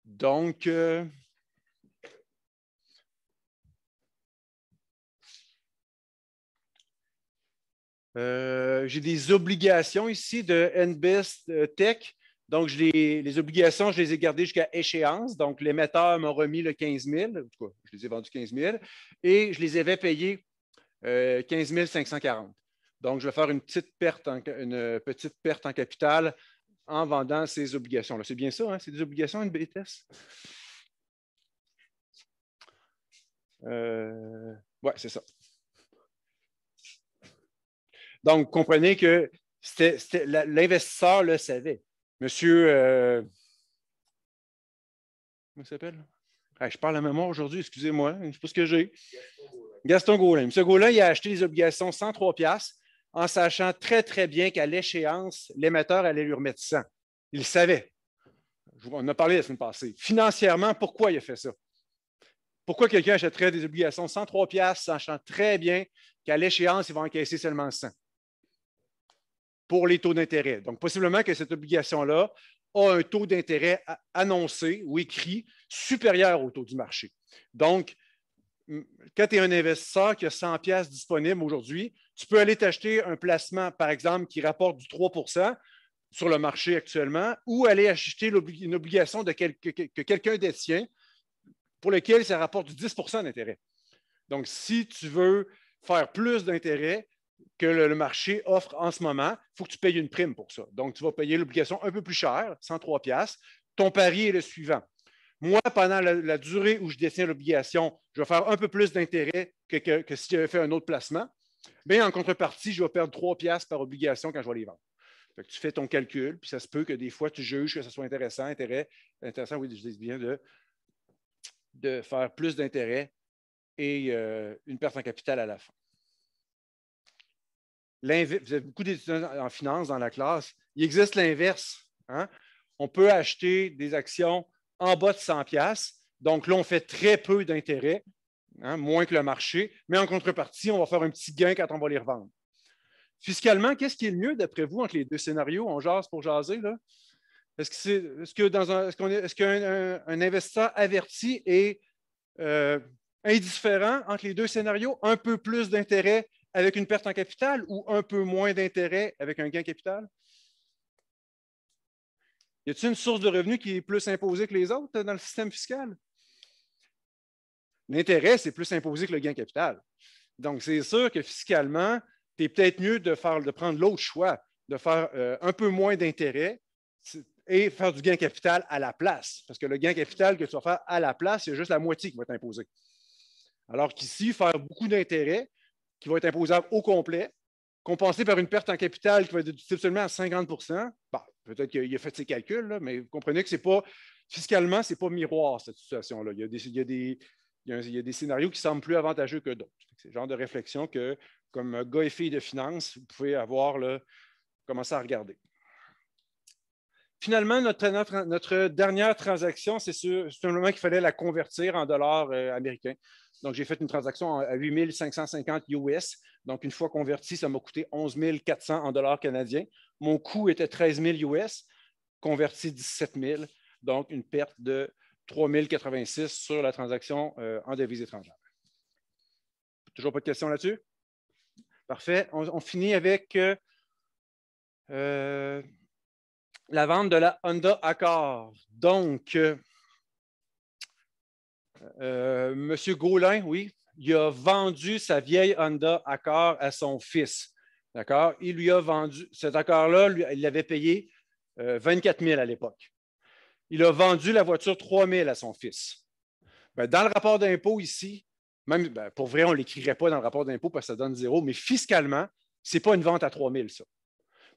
Donc, euh, Euh, j'ai des obligations ici de NBest euh, Tech. Donc, je les, obligations, je les ai gardées jusqu'à échéance. Donc, l'émetteur m'a remis le 15 000. je les ai vendus 15 000. Et je les avais payés 15 euh, 540. Donc, je vais faire une petite perte en, petite perte en capital en vendant ces obligations-là. C'est bien ça, hein? c'est des obligations NBIS. Euh, oui, c'est ça. Donc, comprenez que l'investisseur le savait. Monsieur, euh, comment il s'appelle? Ah, je parle à mémoire aujourd'hui, excusez-moi, je ne sais pas ce que j'ai. Gaston Gaulin. Gaston Gaulin, il a acheté des obligations 103 pièces en sachant très, très bien qu'à l'échéance, l'émetteur allait lui remettre 100. Il savait. On a parlé la semaine passée. Financièrement, pourquoi il a fait ça? Pourquoi quelqu'un achèterait des obligations 103 pièces sachant très bien qu'à l'échéance, il va encaisser seulement 100? pour les taux d'intérêt. Donc, possiblement que cette obligation-là a un taux d'intérêt annoncé ou écrit supérieur au taux du marché. Donc, quand tu es un investisseur qui a 100 pièces disponibles aujourd'hui, tu peux aller t'acheter un placement, par exemple, qui rapporte du 3 sur le marché actuellement, ou aller acheter une obligation de que, quelqu'un détient pour lequel ça rapporte du 10 d'intérêt. Donc, si tu veux faire plus d'intérêt, que le, marché offre en ce moment, il faut que tu payes une prime pour ça. Donc, tu vas payer l'obligation un peu plus chère, 103 pièces. Ton pari est le suivant. Moi, pendant la, durée où je détiens l'obligation, je vais faire un peu plus d'intérêt que, si j'avais fait un autre placement. Mais en contrepartie, je vais perdre 3 pièces par obligation quand je vais les vendre. tu fais ton calcul, puis ça se peut que des fois, tu juges que ce soit intéressant, intéressant, oui, je dis bien, de, faire plus d'intérêt et euh, une perte en capital à la fin vous avez beaucoup d'étudiants en finance dans la classe, il existe l'inverse. Hein. On peut acheter des actions en bas de 100 pièces. Donc là, on fait très peu d'intérêt, hein, moins que le marché, mais en contrepartie, on va faire un petit gain quand on va les revendre. Fiscalement, qu'est-ce qui est le mieux d'après vous entre les deux scénarios? On jase pour jaser, là? Est-ce que est-ce qu'un investisseur averti est euh, indifférent entre les deux scénarios? Un peu plus d'intérêt avec une perte en capital ou un peu moins d'intérêt avec un gain capital? Y a-t-il une source de revenus qui est plus imposée que les autres dans le système fiscal? L'intérêt, c'est plus imposé que le gain capital. Donc, c'est sûr que fiscalement, tu es peut-être mieux de, faire, de prendre l'autre choix, de faire euh, un peu moins d'intérêt et faire du gain capital à la place. Parce que le gain capital que tu vas faire à la place, c'est juste la moitié qui va être imposée. Alors qu'ici, faire beaucoup d'intérêt, qui va être imposable au complet, compensé par une perte en capital qui va être déductible seulement à 50 Peut-être qu'il a fait ses calculs, mais vous comprenez que c'est pas fiscalement, ce n'est pas miroir cette situation-là. Il, y a des scénarios qui semblent plus avantageux que d'autres. C'est le genre de réflexion que, comme gars et filles de finance, vous pouvez avoir, commencer à regarder. Finalement, notre, dernière transaction, c'est simplement qu'il fallait la convertir en dollars euh, américains. Donc, j'ai fait une transaction à 8 550 US. Donc, une fois converti, ça m'a coûté 11 400 en dollars canadiens. Mon coût était 13 000 US, converti 17 000. Donc, une perte de 3 086 sur la transaction euh, en devises étrangères. Toujours pas de questions là-dessus? Parfait. On, finit avec euh, euh, la vente de la Honda Accord. Donc, euh, Monsieur Gaulin, oui, il a vendu sa vieille Honda Accord à son fils. D'accord? Il lui a vendu cet accord-là, il l'avait payé 24 euh, 000 à l'époque. Il a vendu la voiture 3 000 à son fils. Ben, dans le rapport d'impôt ici, même ben, pour vrai, on ne l'écrirait pas dans le rapport d'impôt parce que ça donne zéro, mais fiscalement, ce n'est pas une vente à 3 000, ça.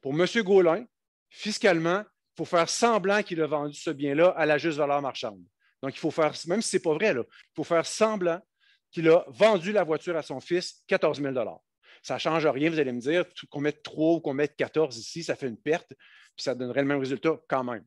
Pour M. Gaulin, fiscalement, il faut faire semblant qu'il a vendu ce bien-là à la juste valeur marchande. Donc, il faut faire, même si ce n'est pas vrai, il faut faire semblant qu'il a vendu la voiture à son fils 14 000 Ça ne change rien, vous allez me dire, qu'on mette 3 ou qu'on mette 14 ici, ça fait une perte, puis ça donnerait le même résultat quand même.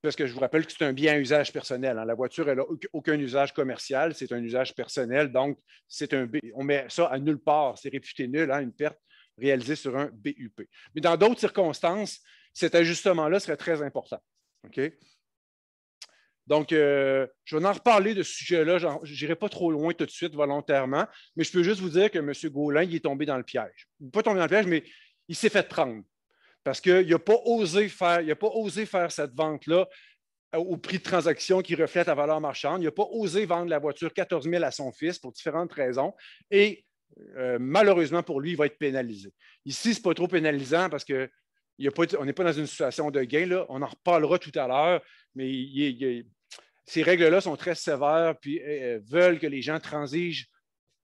Parce que je vous rappelle que c'est un bien usage personnel. Hein. La voiture, elle n'a aucun usage commercial, c'est un usage personnel. Donc, c'est un On met ça à nulle part. C'est réputé nul, hein, une perte réalisée sur un BUP. Mais dans d'autres circonstances, cet ajustement-là serait très important. OK? Donc, euh, je vais en reparler de ce sujet-là. Je n'irai pas trop loin tout de suite volontairement, mais je peux juste vous dire que M. Gaulin, il est tombé dans le piège. Pas tombé dans le piège, mais il s'est fait prendre parce qu'il n'a pas osé faire, il pas osé faire cette vente-là au prix de transaction qui reflète la valeur marchande. Il n'a pas osé vendre la voiture 14 000 à son fils pour différentes raisons. Et euh, malheureusement pour lui, il va être pénalisé. Ici, ce n'est pas trop pénalisant parce qu'on n'est pas dans une situation de gain. On en reparlera tout à l'heure, mais il, est ces règles-là sont très sévères, puis euh, euh, veulent que les gens transigent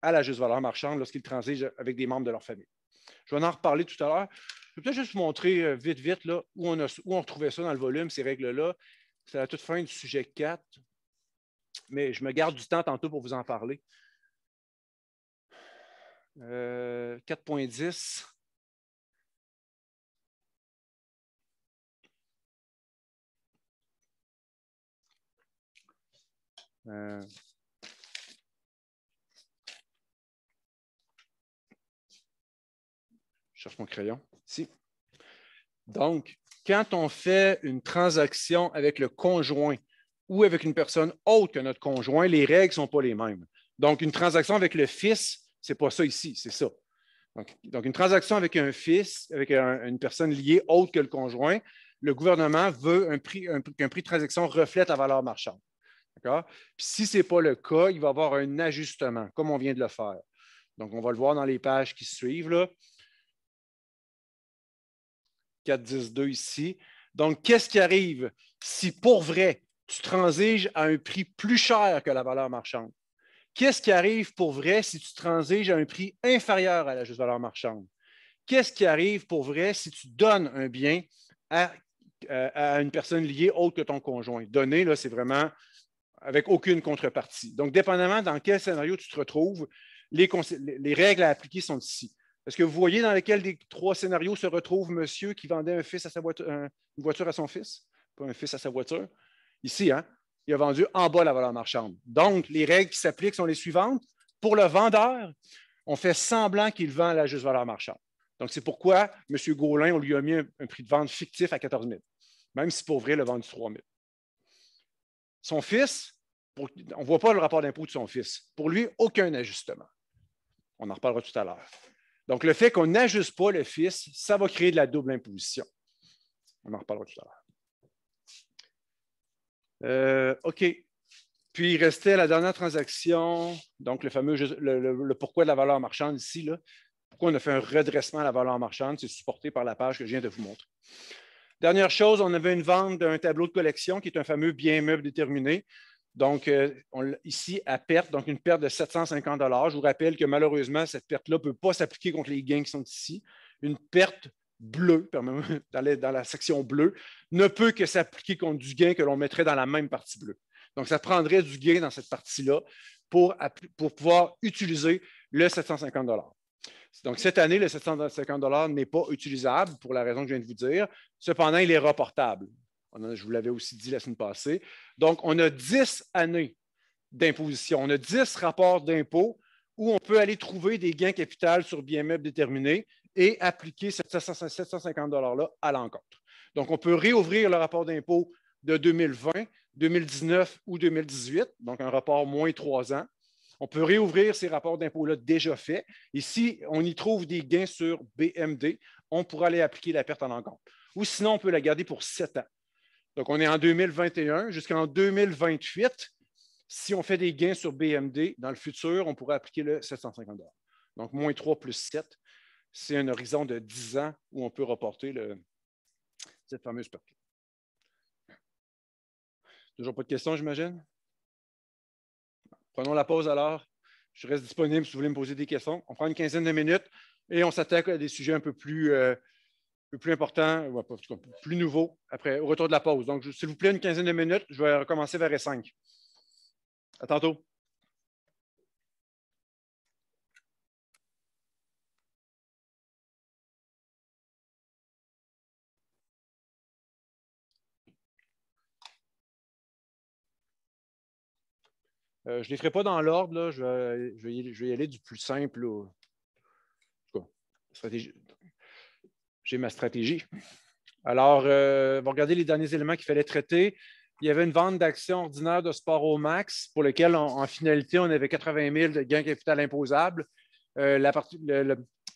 à la juste valeur marchande lorsqu'ils transigent avec des membres de leur famille. Je vais en reparler tout à l'heure. Je vais peut-être juste vous montrer euh, vite, vite, là, où, on a, où on retrouvait ça dans le volume, ces règles-là. C'est à la toute fin du sujet 4, mais je me garde du temps tantôt pour vous en parler. 4.10. Euh, je cherche mon crayon. Si. Donc, quand on fait une transaction avec le conjoint ou avec une personne autre que notre conjoint, les règles ne sont pas les mêmes. Donc, une transaction avec le fils, ce n'est pas ça ici, c'est ça. Donc, une transaction avec un fils, avec une personne liée autre que le conjoint, le gouvernement veut qu'un prix de transaction reflète la valeur marchande si ce n'est pas le cas, il va y avoir un ajustement, comme on vient de le faire. Donc, on va le voir dans les pages qui suivent. Là. 2 ici. Donc, qu'est-ce qui arrive si pour vrai, tu transiges à un prix plus cher que la valeur marchande? Qu'est-ce qui arrive pour vrai si tu transiges à un prix inférieur à la juste valeur marchande? Qu'est-ce qui arrive pour vrai si tu donnes un bien à, euh, à une personne liée autre que ton conjoint? Donner, là, c'est vraiment avec aucune contrepartie. Donc, dépendamment dans quel scénario tu te retrouves, les, règles à appliquer sont ici. Est-ce que vous voyez dans lequel des trois scénarios se retrouve monsieur qui vendait un fils à sa une voiture à son fils? Pas un fils à sa voiture. Ici, hein, il a vendu en bas la valeur marchande. Donc, les règles qui s'appliquent sont les suivantes. Pour le vendeur, on fait semblant qu'il vend la juste valeur marchande. Donc, c'est pourquoi M. Gaulin, on lui a mis un, un, prix de vente fictif à 14 000, même si pour vrai, il a vendu 3 000. Son fils, on ne voit pas le rapport d'impôt de son fils. Pour lui, aucun ajustement. On en reparlera tout à l'heure. Donc, le fait qu'on n'ajuste pas le fils, ça va créer de la double imposition. On en reparlera tout à l'heure. Euh, OK. Puis, il restait la dernière transaction, donc le fameux le, pourquoi de la valeur marchande ici. Là. Pourquoi on a fait un redressement à la valeur marchande? C'est supporté par la page que je viens de vous montrer. Dernière chose, on avait une vente d'un tableau de collection qui est un fameux bien meuble déterminé. Donc, euh, on, ici, à perte, donc une perte de 750 Je vous rappelle que malheureusement, cette perte-là ne peut pas s'appliquer contre les gains qui sont ici. Une perte bleue, dans, dans la section bleue, ne peut que s'appliquer contre du gain que l'on mettrait dans la même partie bleue. Donc, ça prendrait du gain dans cette partie-là pour, pour pouvoir utiliser le 750 donc, cette année, le 750 n'est pas utilisable pour la raison que je viens de vous dire. Cependant, il est reportable. je vous l'avais aussi dit la semaine passée. Donc, on a 10 années d'imposition. On a 10 rapports d'impôts où on peut aller trouver des gains capital sur biens meubles déterminés et appliquer ces 750 $-là à l'encontre. Donc, on peut réouvrir le rapport d'impôt de 2020, 2019 ou 2018, donc un rapport moins trois ans, on peut réouvrir ces rapports d'impôts-là déjà faits. Et si on y trouve des gains sur BMD, on pourra aller appliquer la perte en encombre. Ou sinon, on peut la garder pour sept ans. Donc, on est en 2021 jusqu'en 2028. Si on fait des gains sur BMD dans le futur, on pourrait appliquer le 750 Donc, moins 3 plus 7, c'est un horizon de 10 ans où on peut reporter le, cette fameuse perte. Toujours pas de questions, j'imagine? Prenons la pause alors. Je reste disponible si vous voulez me poser des questions. On prend une quinzaine de minutes et on s'attaque à des sujets un peu plus, euh, plus importants, ou plus nouveaux, après, au retour de la pause. Donc, s'il vous plaît, une quinzaine de minutes. Je vais recommencer vers les 5. À tantôt. Euh, je ne les ferai pas dans l'ordre. Je, vais y aller du plus simple. J'ai ma stratégie. Alors, euh, regardez les derniers éléments qu'il fallait traiter. Il y avait une vente d'actions ordinaires de sport au max pour lequel, en finalité, on avait 80 000 gains capital imposables. Euh, la partie,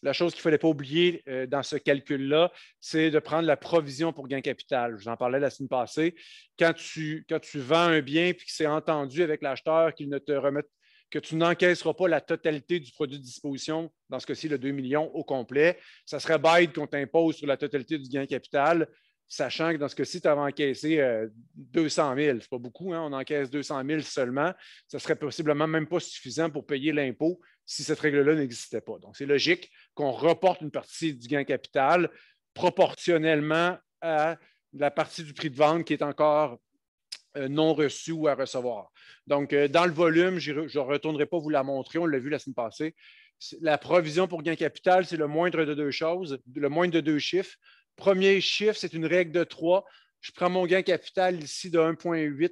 la chose qu'il ne fallait pas oublier euh, dans ce calcul-là, c'est de prendre la provision pour gain capital. Je vous en parlais la semaine passée. Quand tu, vends un bien et que c'est entendu avec l'acheteur qu'il ne te remette que tu n'encaisseras pas la totalité du produit de disposition, dans ce cas-ci, le 2 millions au complet. Ça serait bête qu'on t'impose sur la totalité du gain capital, sachant que dans ce cas-ci, tu avais encaissé 200 000. Ce pas beaucoup, hein. on encaisse 200 000 seulement. Ça serait possiblement même pas suffisant pour payer l'impôt si cette règle-là n'existait pas. Donc, c'est logique qu'on reporte une partie du gain capital proportionnellement à la partie du prix de vente qui est encore euh, non reçue ou à recevoir. Donc, euh, dans le volume, je ne retournerai pas vous la montrer, on l'a vu la semaine passée. La provision pour gain capital, c'est le moindre de deux choses, le moindre de deux chiffres. Premier chiffre, c'est une règle de trois. Je prends mon gain capital ici de 1,8,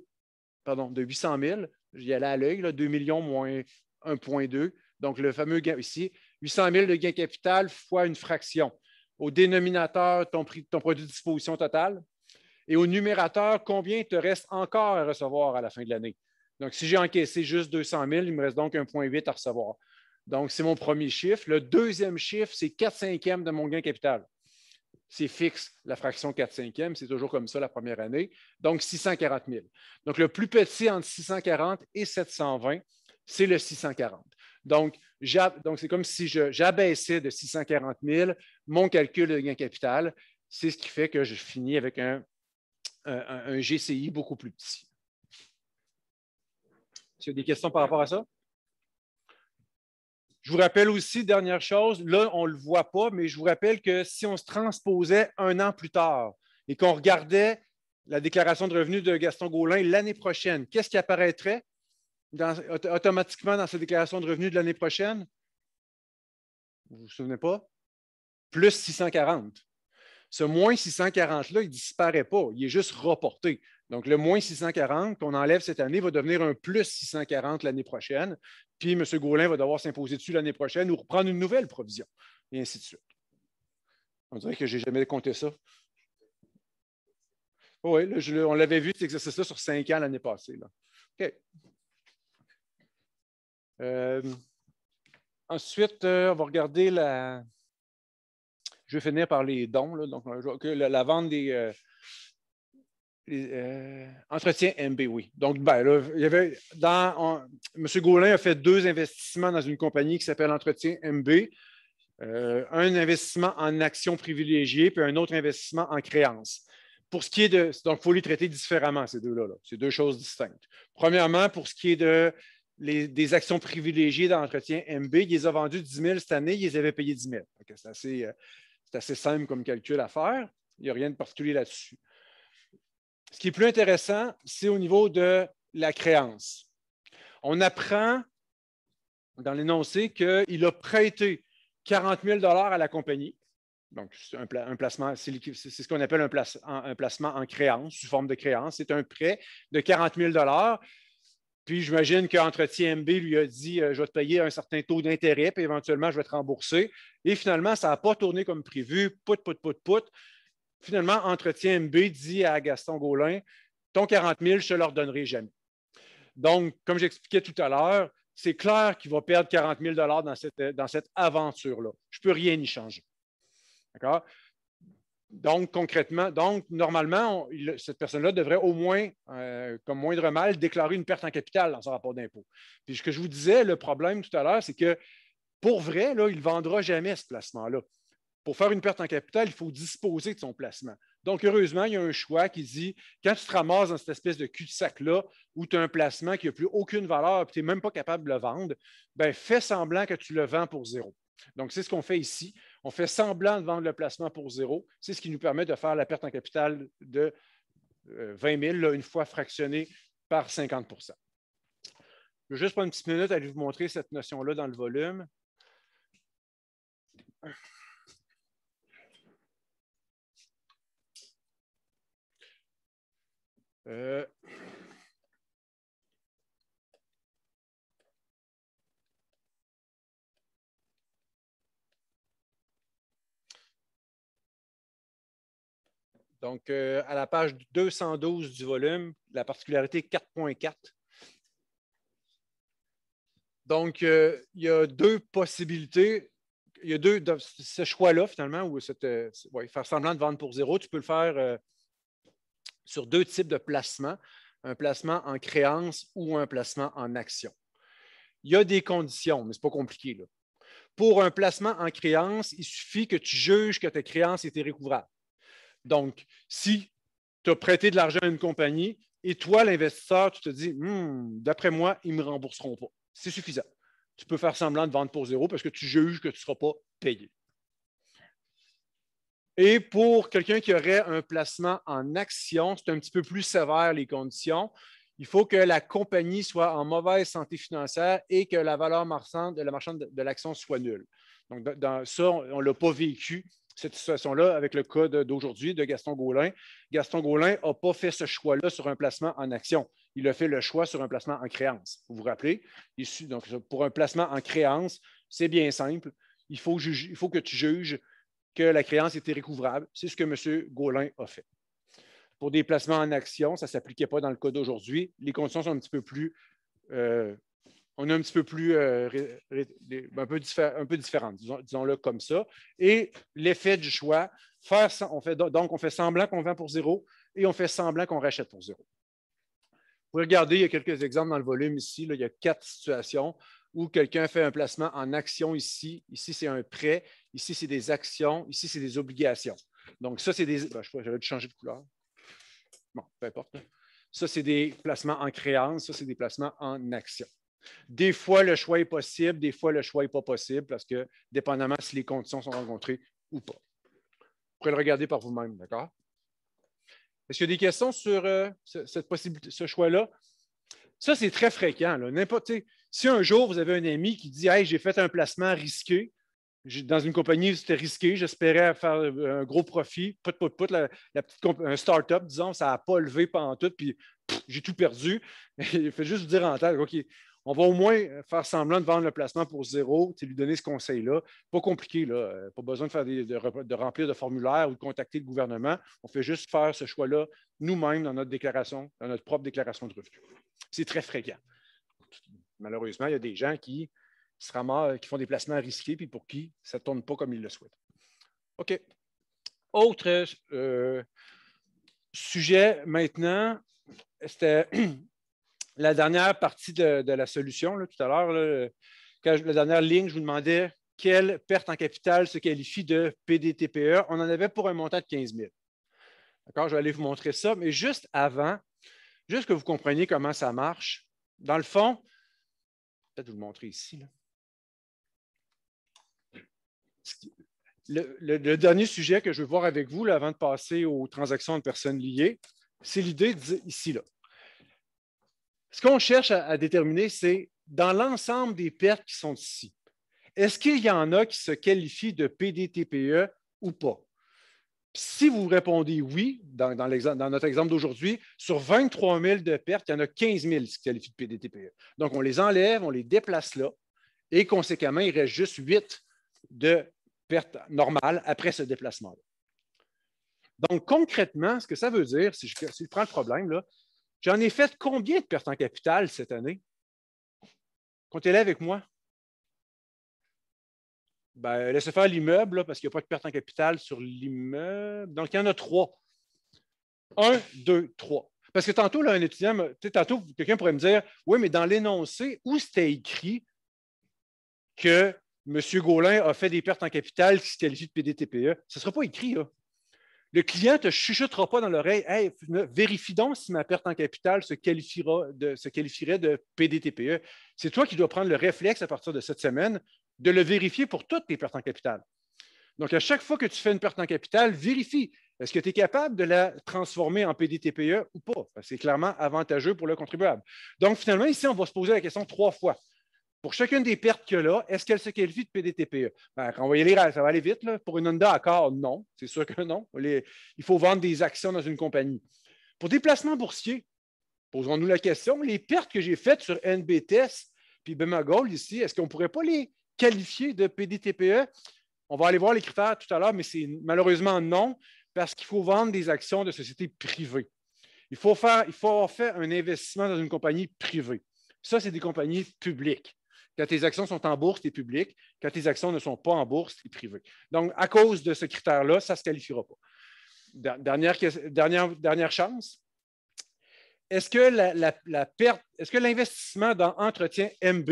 pardon, de 800 000. J'y allais à l'œil, 2 millions moins 1,2. Donc, le fameux gain ici, 800 000 de gain capital fois une fraction. Au dénominateur, ton, produit de disposition total. Et au numérateur, combien il te reste encore à recevoir à la fin de l'année? Donc, si j'ai encaissé juste 200 000, il me reste donc 1,8 à recevoir. Donc, c'est mon premier chiffre. Le deuxième chiffre, c'est 4 cinquièmes de mon gain capital. C'est fixe, la fraction 4 cinquièmes, c'est toujours comme ça la première année. Donc, 640 000. Donc, le plus petit entre 640 et 720, c'est le 640. Donc, c'est comme si j'abaissais de 640 000 mon calcul de gain capital. C'est ce qui fait que je finis avec un, GCI beaucoup plus petit. y a des questions par rapport à ça? Je vous rappelle aussi, dernière chose, là, on ne le voit pas, mais je vous rappelle que si on se transposait un an plus tard et qu'on regardait la déclaration de revenus de Gaston Gaulin l'année prochaine, qu'est-ce qui apparaîtrait? automatiquement dans sa déclaration de revenus de l'année prochaine? Vous ne vous souvenez pas? Plus 640. Ce moins 640-là, il ne disparaît pas, il est juste reporté. Donc, le moins 640 qu'on enlève cette année va devenir un plus 640 l'année prochaine. Puis, M. Gaulin va devoir s'imposer dessus l'année prochaine ou reprendre une nouvelle provision, et ainsi de suite. On dirait que je n'ai jamais compté ça. oui, on l'avait vu, cet exercice-là, sur cinq ans l'année passée. Là. OK. Euh, ensuite, euh, on va regarder la. Je vais finir par les dons. donc, la, vente des. Euh, euh entretien MB, oui. Donc, ben, il y avait dans, M. Gaulin a fait deux investissements dans une compagnie qui s'appelle Entretien MB. un investissement en actions privilégiées, puis un autre investissement en créances. Pour ce qui est de. Donc, il faut les traiter différemment, ces deux Là. C'est deux choses distinctes. Premièrement, pour ce qui est de les, des actions privilégiées d'entretien MB. il les a vendues 10 000 cette année, il les avaient payées 10 000. C'est assez, euh, assez, simple comme calcul à faire. Il n'y a rien de particulier là-dessus. Ce qui est plus intéressant, c'est au niveau de la créance. On apprend dans l'énoncé qu'il a prêté 40 000 à la compagnie. Donc, un, placement, c'est ce qu'on appelle un, un, placement en créance, sous forme de créance. C'est un prêt de 40 000 puis j'imagine qu'entretien MB lui a dit euh, Je vais te payer un certain taux d'intérêt, puis éventuellement, je vais te rembourser. Et finalement, ça n'a pas tourné comme prévu. Pout, pout, pout, pout. Finalement, Entretien MB dit à Gaston Gaulin Ton 40 000, je ne leur donnerai jamais. Donc, comme j'expliquais tout à l'heure, c'est clair qu'il va perdre 40 000 dans dans cette aventure-là. Je ne peux rien y changer. D'accord? Donc, concrètement, donc, normalement, cette personne-là devrait au moins, euh, comme moindre mal, déclarer une perte en capital dans son rapport d'impôt. Puis ce que je vous disais, le problème tout à l'heure, c'est que pour vrai, il ne vendra jamais ce placement-là. Pour faire une perte en capital, il faut disposer de son placement. Donc, heureusement, il y a un choix qui dit quand tu te ramasses dans cette espèce de cul-de-sac-là où tu as un placement qui n'a plus aucune valeur et tu n'es même pas capable de le vendre, ben, fais semblant que tu le vends pour zéro. Donc, c'est ce qu'on fait ici. On fait semblant de vendre le placement pour zéro. C'est ce qui nous permet de faire la perte en capital de 20 euh, 000, une fois fractionnée par 50 Je vais juste prendre une petite minute à vous montrer cette notion-là dans le volume. Donc, euh, à la page 212 du volume, la particularité 4.4. Donc, euh, il y a deux possibilités. Il y a deux, ce choix-là, finalement, où euh, faire semblant de vendre pour zéro, tu peux le faire sur deux types de placements, un placement en créance ou un placement en action. Il y a des conditions, mais ce n'est pas compliqué. Pour un placement en créance, il suffit que tu juges que ta créance était recouvrable. Donc, si tu as prêté de l'argent à une compagnie et toi, l'investisseur, tu te dis, hmm, d'après moi, ils ne me rembourseront pas. C'est suffisant. Tu peux faire semblant de vendre pour zéro parce que tu juges que tu ne seras pas payé. Et pour quelqu'un qui aurait un placement en action, c'est un petit peu plus sévère les conditions. Il faut que la compagnie soit en mauvaise santé financière et que la valeur marchande de la de l'action soit nulle. Donc, dans ça, on ne l'a pas vécu cette situation-là avec le cas d'aujourd'hui de, Gaston Gaulin. Gaston Gaulin n'a pas fait ce choix-là sur un placement en action. Il a fait le choix sur un placement en créance. Vous vous rappelez? donc, pour un placement en créance, c'est bien simple. Il faut, que tu juges que la créance était recouvrable. C'est ce que M. Gaulin a fait. Pour des placements en action, ça ne s'appliquait pas dans le cas d'aujourd'hui. Les conditions sont un petit peu plus euh, on est un petit peu plus, euh, un, peu différente, disons-le comme ça. Et l'effet du choix, faire, on fait, donc on fait semblant qu'on vend pour zéro et on fait semblant qu'on rachète pour zéro. Vous pouvez regarder, il y a quelques exemples dans le volume ici. il y a quatre situations où quelqu'un fait un placement en action ici. Ici, c'est un prêt. Ici, c'est des actions. Ici, c'est des obligations. Donc, ça, c'est des. Ben, je dû changer de couleur. Bon, peu importe. Ça, c'est des placements en créance. Ça, c'est des placements en action. Des fois, le choix est possible, des fois, le choix n'est pas possible parce que, dépendamment si les conditions sont rencontrées ou pas. Vous pourrez le regarder par vous-même, d'accord? Est-ce qu'il y a des questions sur euh, ce, cette ce choix-là? Ça, c'est très fréquent. si un jour, vous avez un ami qui dit Hey, j'ai fait un placement risqué, dans une compagnie, c'était risqué, j'espérais faire euh, un gros profit, put, put, put, un start-up, disons, ça n'a pas levé pendant tout, puis j'ai tout perdu. Il faut juste vous dire en tête, OK, on va au moins faire semblant de vendre le placement pour zéro, lui donner ce conseil-là. Pas compliqué, là. Euh, pas besoin de, faire de, remplir de formulaires ou de contacter le gouvernement. On fait juste faire ce choix-là nous-mêmes dans notre déclaration, dans notre propre déclaration de revenus. C'est très fréquent. Malheureusement, il y a des gens qui se ramassent, qui font des placements risqués, puis pour qui ça ne tourne pas comme ils le souhaitent. OK. Autre euh, sujet maintenant, c'était la dernière partie de, la solution, tout à l'heure, la dernière ligne, je vous demandais quelle perte en capital se qualifie de PDTPE. On en avait pour un montant de 15 000. D'accord, je vais aller vous montrer ça, mais juste avant, juste que vous compreniez comment ça marche, dans le fond, peut-être vous montrer ici. Le, dernier sujet que je veux voir avec vous avant de passer aux transactions de personnes liées, c'est l'idée ici. Là ce qu'on cherche à, déterminer, c'est dans l'ensemble des pertes qui sont ici, est-ce qu'il y en a qui se qualifient de PDTPE ou pas? Si vous répondez oui, dans, notre exemple d'aujourd'hui, sur 23 000 de pertes, il y en a 15 000 qui se qualifient de PDTPE. Donc, on les enlève, on les déplace là, et conséquemment, il reste juste 8 de pertes normales après ce déplacement-là. Donc, concrètement, ce que ça veut dire, si je, si je prends le problème, là, J'en ai fait combien de pertes en capital cette année? Comptez-les avec moi. Ben, laissez faire l'immeuble, parce qu'il n'y a pas de perte en capital sur l'immeuble. Donc, il y en a trois. Un, deux, trois. Parce que tantôt, là, un étudiant, tantôt, quelqu'un pourrait me dire Oui, mais dans l'énoncé, où c'était écrit que M. Gaulin a fait des pertes en capital qui se qualifient de PDTPE? Ce ne sera pas écrit, là. Le client ne te chuchotera pas dans l'oreille Hey, vérifie donc si ma perte en capital se, qualifiera de, se qualifierait de PDTPE. C'est toi qui dois prendre le réflexe à partir de cette semaine de le vérifier pour toutes tes pertes en capital. Donc, à chaque fois que tu fais une perte en capital, vérifie est-ce que tu es capable de la transformer en PDTPE ou pas. C'est clairement avantageux pour le contribuable. Donc, finalement, ici, on va se poser la question trois fois. Pour chacune des pertes qu'il a là, est-ce qu'elle se qualifie de PDTPE? Ben, quand on va y ça va aller vite. Pour une Honda Accord, non. C'est sûr que non. il faut vendre des actions dans une compagnie. Pour des placements boursiers, posons-nous la question, les pertes que j'ai faites sur NBTS puis Bema ici, est-ce qu'on ne pourrait pas les qualifier de PDTPE? On va aller voir les critères tout à l'heure, mais c'est malheureusement non, parce qu'il faut vendre des actions de sociétés privées. Il faut, faire, il faut avoir fait un investissement dans une compagnie privée. Ça, c'est des compagnies publiques. Quand tes actions sont en bourse, c'est public. Quand tes actions ne sont pas en bourse, c'est privé. Donc, à cause de ce critère-là, ça ne se qualifiera pas. Dernière, dernière, dernière chance. Est-ce que la, perte, est-ce que l'investissement dans entretien MB,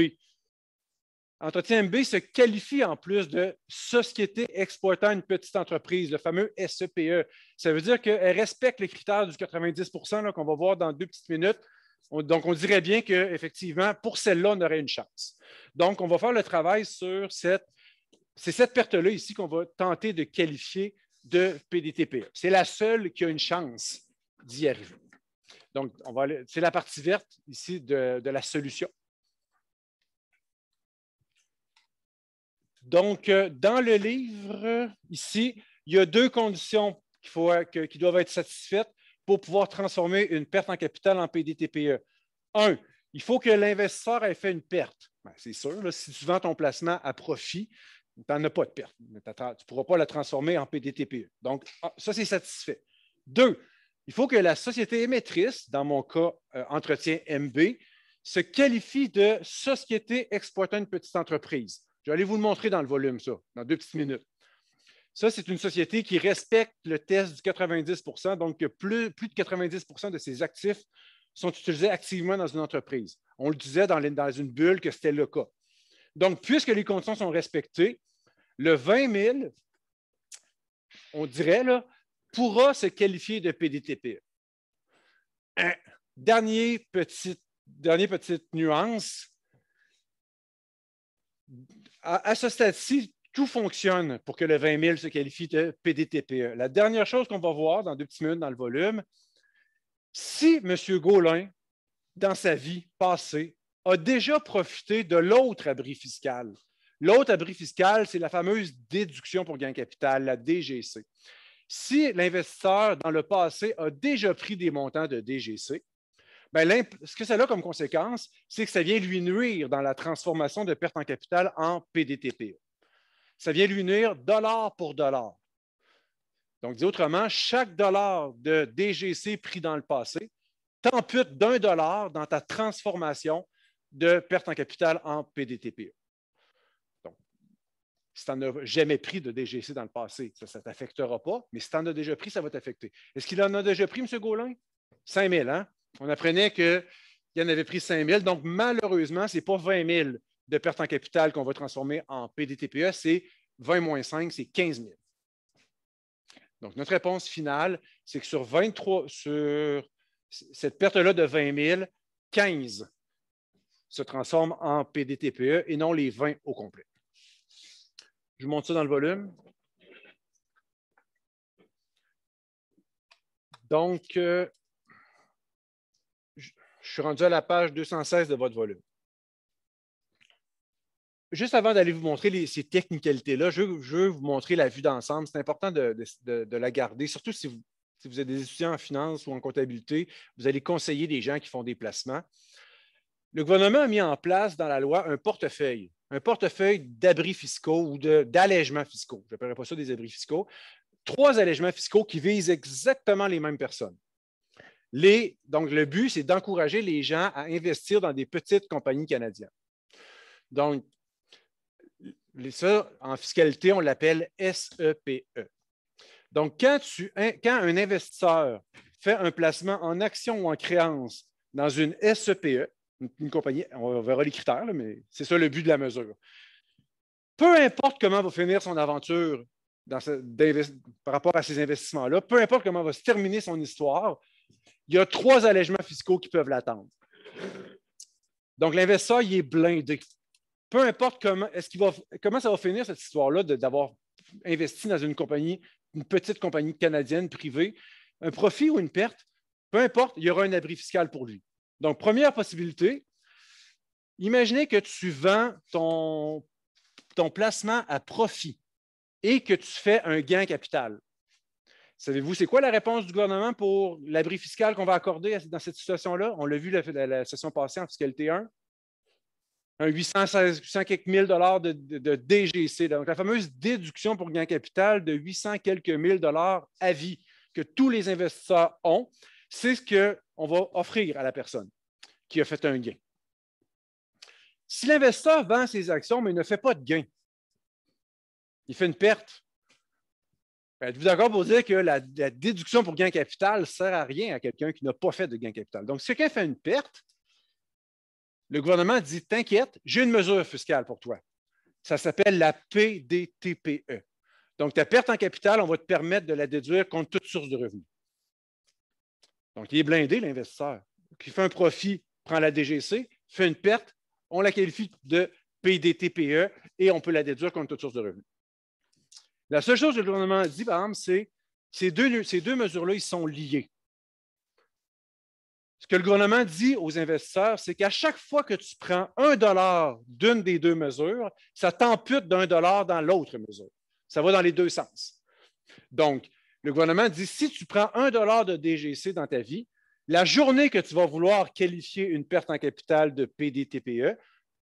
entretien MB se qualifie en plus de société exploitant une petite entreprise, le fameux SEPE. E? Ça veut dire qu'elle respecte les critères du 90 qu'on va voir dans deux petites minutes donc, on dirait bien qu'effectivement, pour celle-là, on aurait une chance. Donc, on va faire le travail sur cette. C'est cette perte-là ici qu'on va tenter de qualifier de PDTP. C'est la seule qui a une chance d'y arriver. Donc, c'est la partie verte ici de, la solution. Donc, euh, dans le livre, ici, il y a deux conditions qui doivent être satisfaites pour pouvoir transformer une perte en capital en PDTPE? Un, il faut que l'investisseur ait fait une perte. Ben, c'est sûr, si tu vends ton placement à profit, tu n'en as pas de perte. tu ne pourras pas la transformer en PDTPE. Donc, ah, ça, c'est satisfait. Deux, il faut que la société émettrice, dans mon cas, euh, entretien MB, se qualifie de société exploitant une petite entreprise. Je vais aller vous le montrer dans le volume, ça, dans deux petites minutes. Ça, c'est une société qui respecte le test du 90 donc plus, plus de 90 de ses actifs sont utilisés activement dans une entreprise. On le disait dans, une bulle que c'était le cas. Donc, puisque les conditions sont respectées, le 20 000, on dirait, là, pourra se qualifier de PDTP. dernier dernière petite nuance. à ce stade-ci, tout fonctionne pour que le 20 000 se qualifie de PDTPE. La dernière chose qu'on va voir dans deux petites minutes dans le volume, si M. Gaulin, dans sa vie passée, a déjà profité de l'autre abri fiscal. L'autre abri fiscal, c'est la fameuse déduction pour gain capital, la DGC. Si l'investisseur, dans le passé, a déjà pris des montants de DGC, ben, ce que ça a comme conséquence, c'est que ça vient lui nuire dans la transformation de perte en capital en PDTPE ça vient lui nuire dollar pour dollar. Donc, dit autrement, chaque dollar de DGC pris dans le passé t'ampute d'un dollar dans ta transformation de perte en capital en PDTPE. Donc, si tu n'en as jamais pris de DGC dans le passé, ça ne t'affectera pas, mais si tu en as déjà pris, ça va t'affecter. Est-ce qu'il en a déjà pris, M. Gaulin? 5 000, hein? On apprenait qu'il en avait pris 5 000, donc malheureusement, ce n'est pas 20 000 de perte en capital qu'on va transformer en PDTPE, c'est 20 moins 5, c'est 15 000. Donc, notre réponse finale, c'est que sur 23, sur cette perte-là de 20 000, 15 se transforment en PDTPE et non les 20 au complet. Je vous montre ça dans le volume. Donc, euh, je suis rendu à la page 216 de votre volume juste avant d'aller vous montrer ces technicalités-là, je, veux vous montrer la vue d'ensemble. C'est important de, la garder, surtout si vous, êtes des étudiants en finance ou en comptabilité, vous allez conseiller des gens qui font des placements. Le gouvernement a mis en place dans la loi un portefeuille, un portefeuille d'abris fiscaux ou d'allègements fiscaux. Je parlerai pas ça des abris fiscaux. Trois allègements fiscaux qui visent exactement les mêmes personnes. donc, le but, c'est d'encourager les gens à investir dans des petites compagnies canadiennes. Donc, ça, en fiscalité, on l'appelle SEPE. E. Donc, quand, un investisseur fait un placement en action ou en créance dans une SEPE, e, une, compagnie, on verra les critères, mais c'est ça le but de la mesure. Peu importe comment va finir son aventure par rapport à ces investissements-là, peu importe comment va se terminer son histoire, il y a trois allègements fiscaux qui peuvent l'attendre. Donc, l'investisseur, il est blindé peu importe comment, est qu'il comment ça va finir cette histoire-là d'avoir investi dans une compagnie, une petite compagnie canadienne privée, un profit ou une perte, peu importe, il y aura un abri fiscal pour lui. Donc, première possibilité, imaginez que tu vends ton, ton placement à profit et que tu fais un gain capital. Savez-vous, c'est quoi la réponse du gouvernement pour l'abri fiscal qu'on va accorder dans cette situation-là? On l'a vu la session passée en fiscalité 1 un 816, 800 quelques mille dollars de, DGC, donc la fameuse déduction pour gain capital de 800 quelques mille dollars à vie que tous les investisseurs ont. C'est ce qu'on va offrir à la personne qui a fait un gain. Si l'investisseur vend ses actions mais ne fait pas de gain, il fait une perte. Ben, êtes-vous d'accord pour dire que la, la, déduction pour gain capital ne sert à rien à quelqu'un qui n'a pas fait de gain capital? Donc, si quelqu'un fait une perte, le gouvernement dit T'inquiète, j'ai une mesure fiscale pour toi. Ça s'appelle la PDTPE. Donc, ta perte en capital, on va te permettre de la déduire contre toute source de revenus. Donc, il est blindé, l'investisseur, qui fait un profit, prend la DGC, fait une perte, on la qualifie de PDTPE et on peut la déduire contre toute source de revenus. La seule chose que le gouvernement dit, par c'est que ces deux mesures-là, ils sont liés. Ce que le gouvernement dit aux investisseurs, c'est qu'à chaque fois que tu prends un dollar d'une des deux mesures, ça t'ampute d'un dollar dans l'autre mesure. Ça va dans les deux sens. Donc, le gouvernement dit si tu prends un dollar de DGC dans ta vie, la journée que tu vas vouloir qualifier une perte en capital de PDTPE,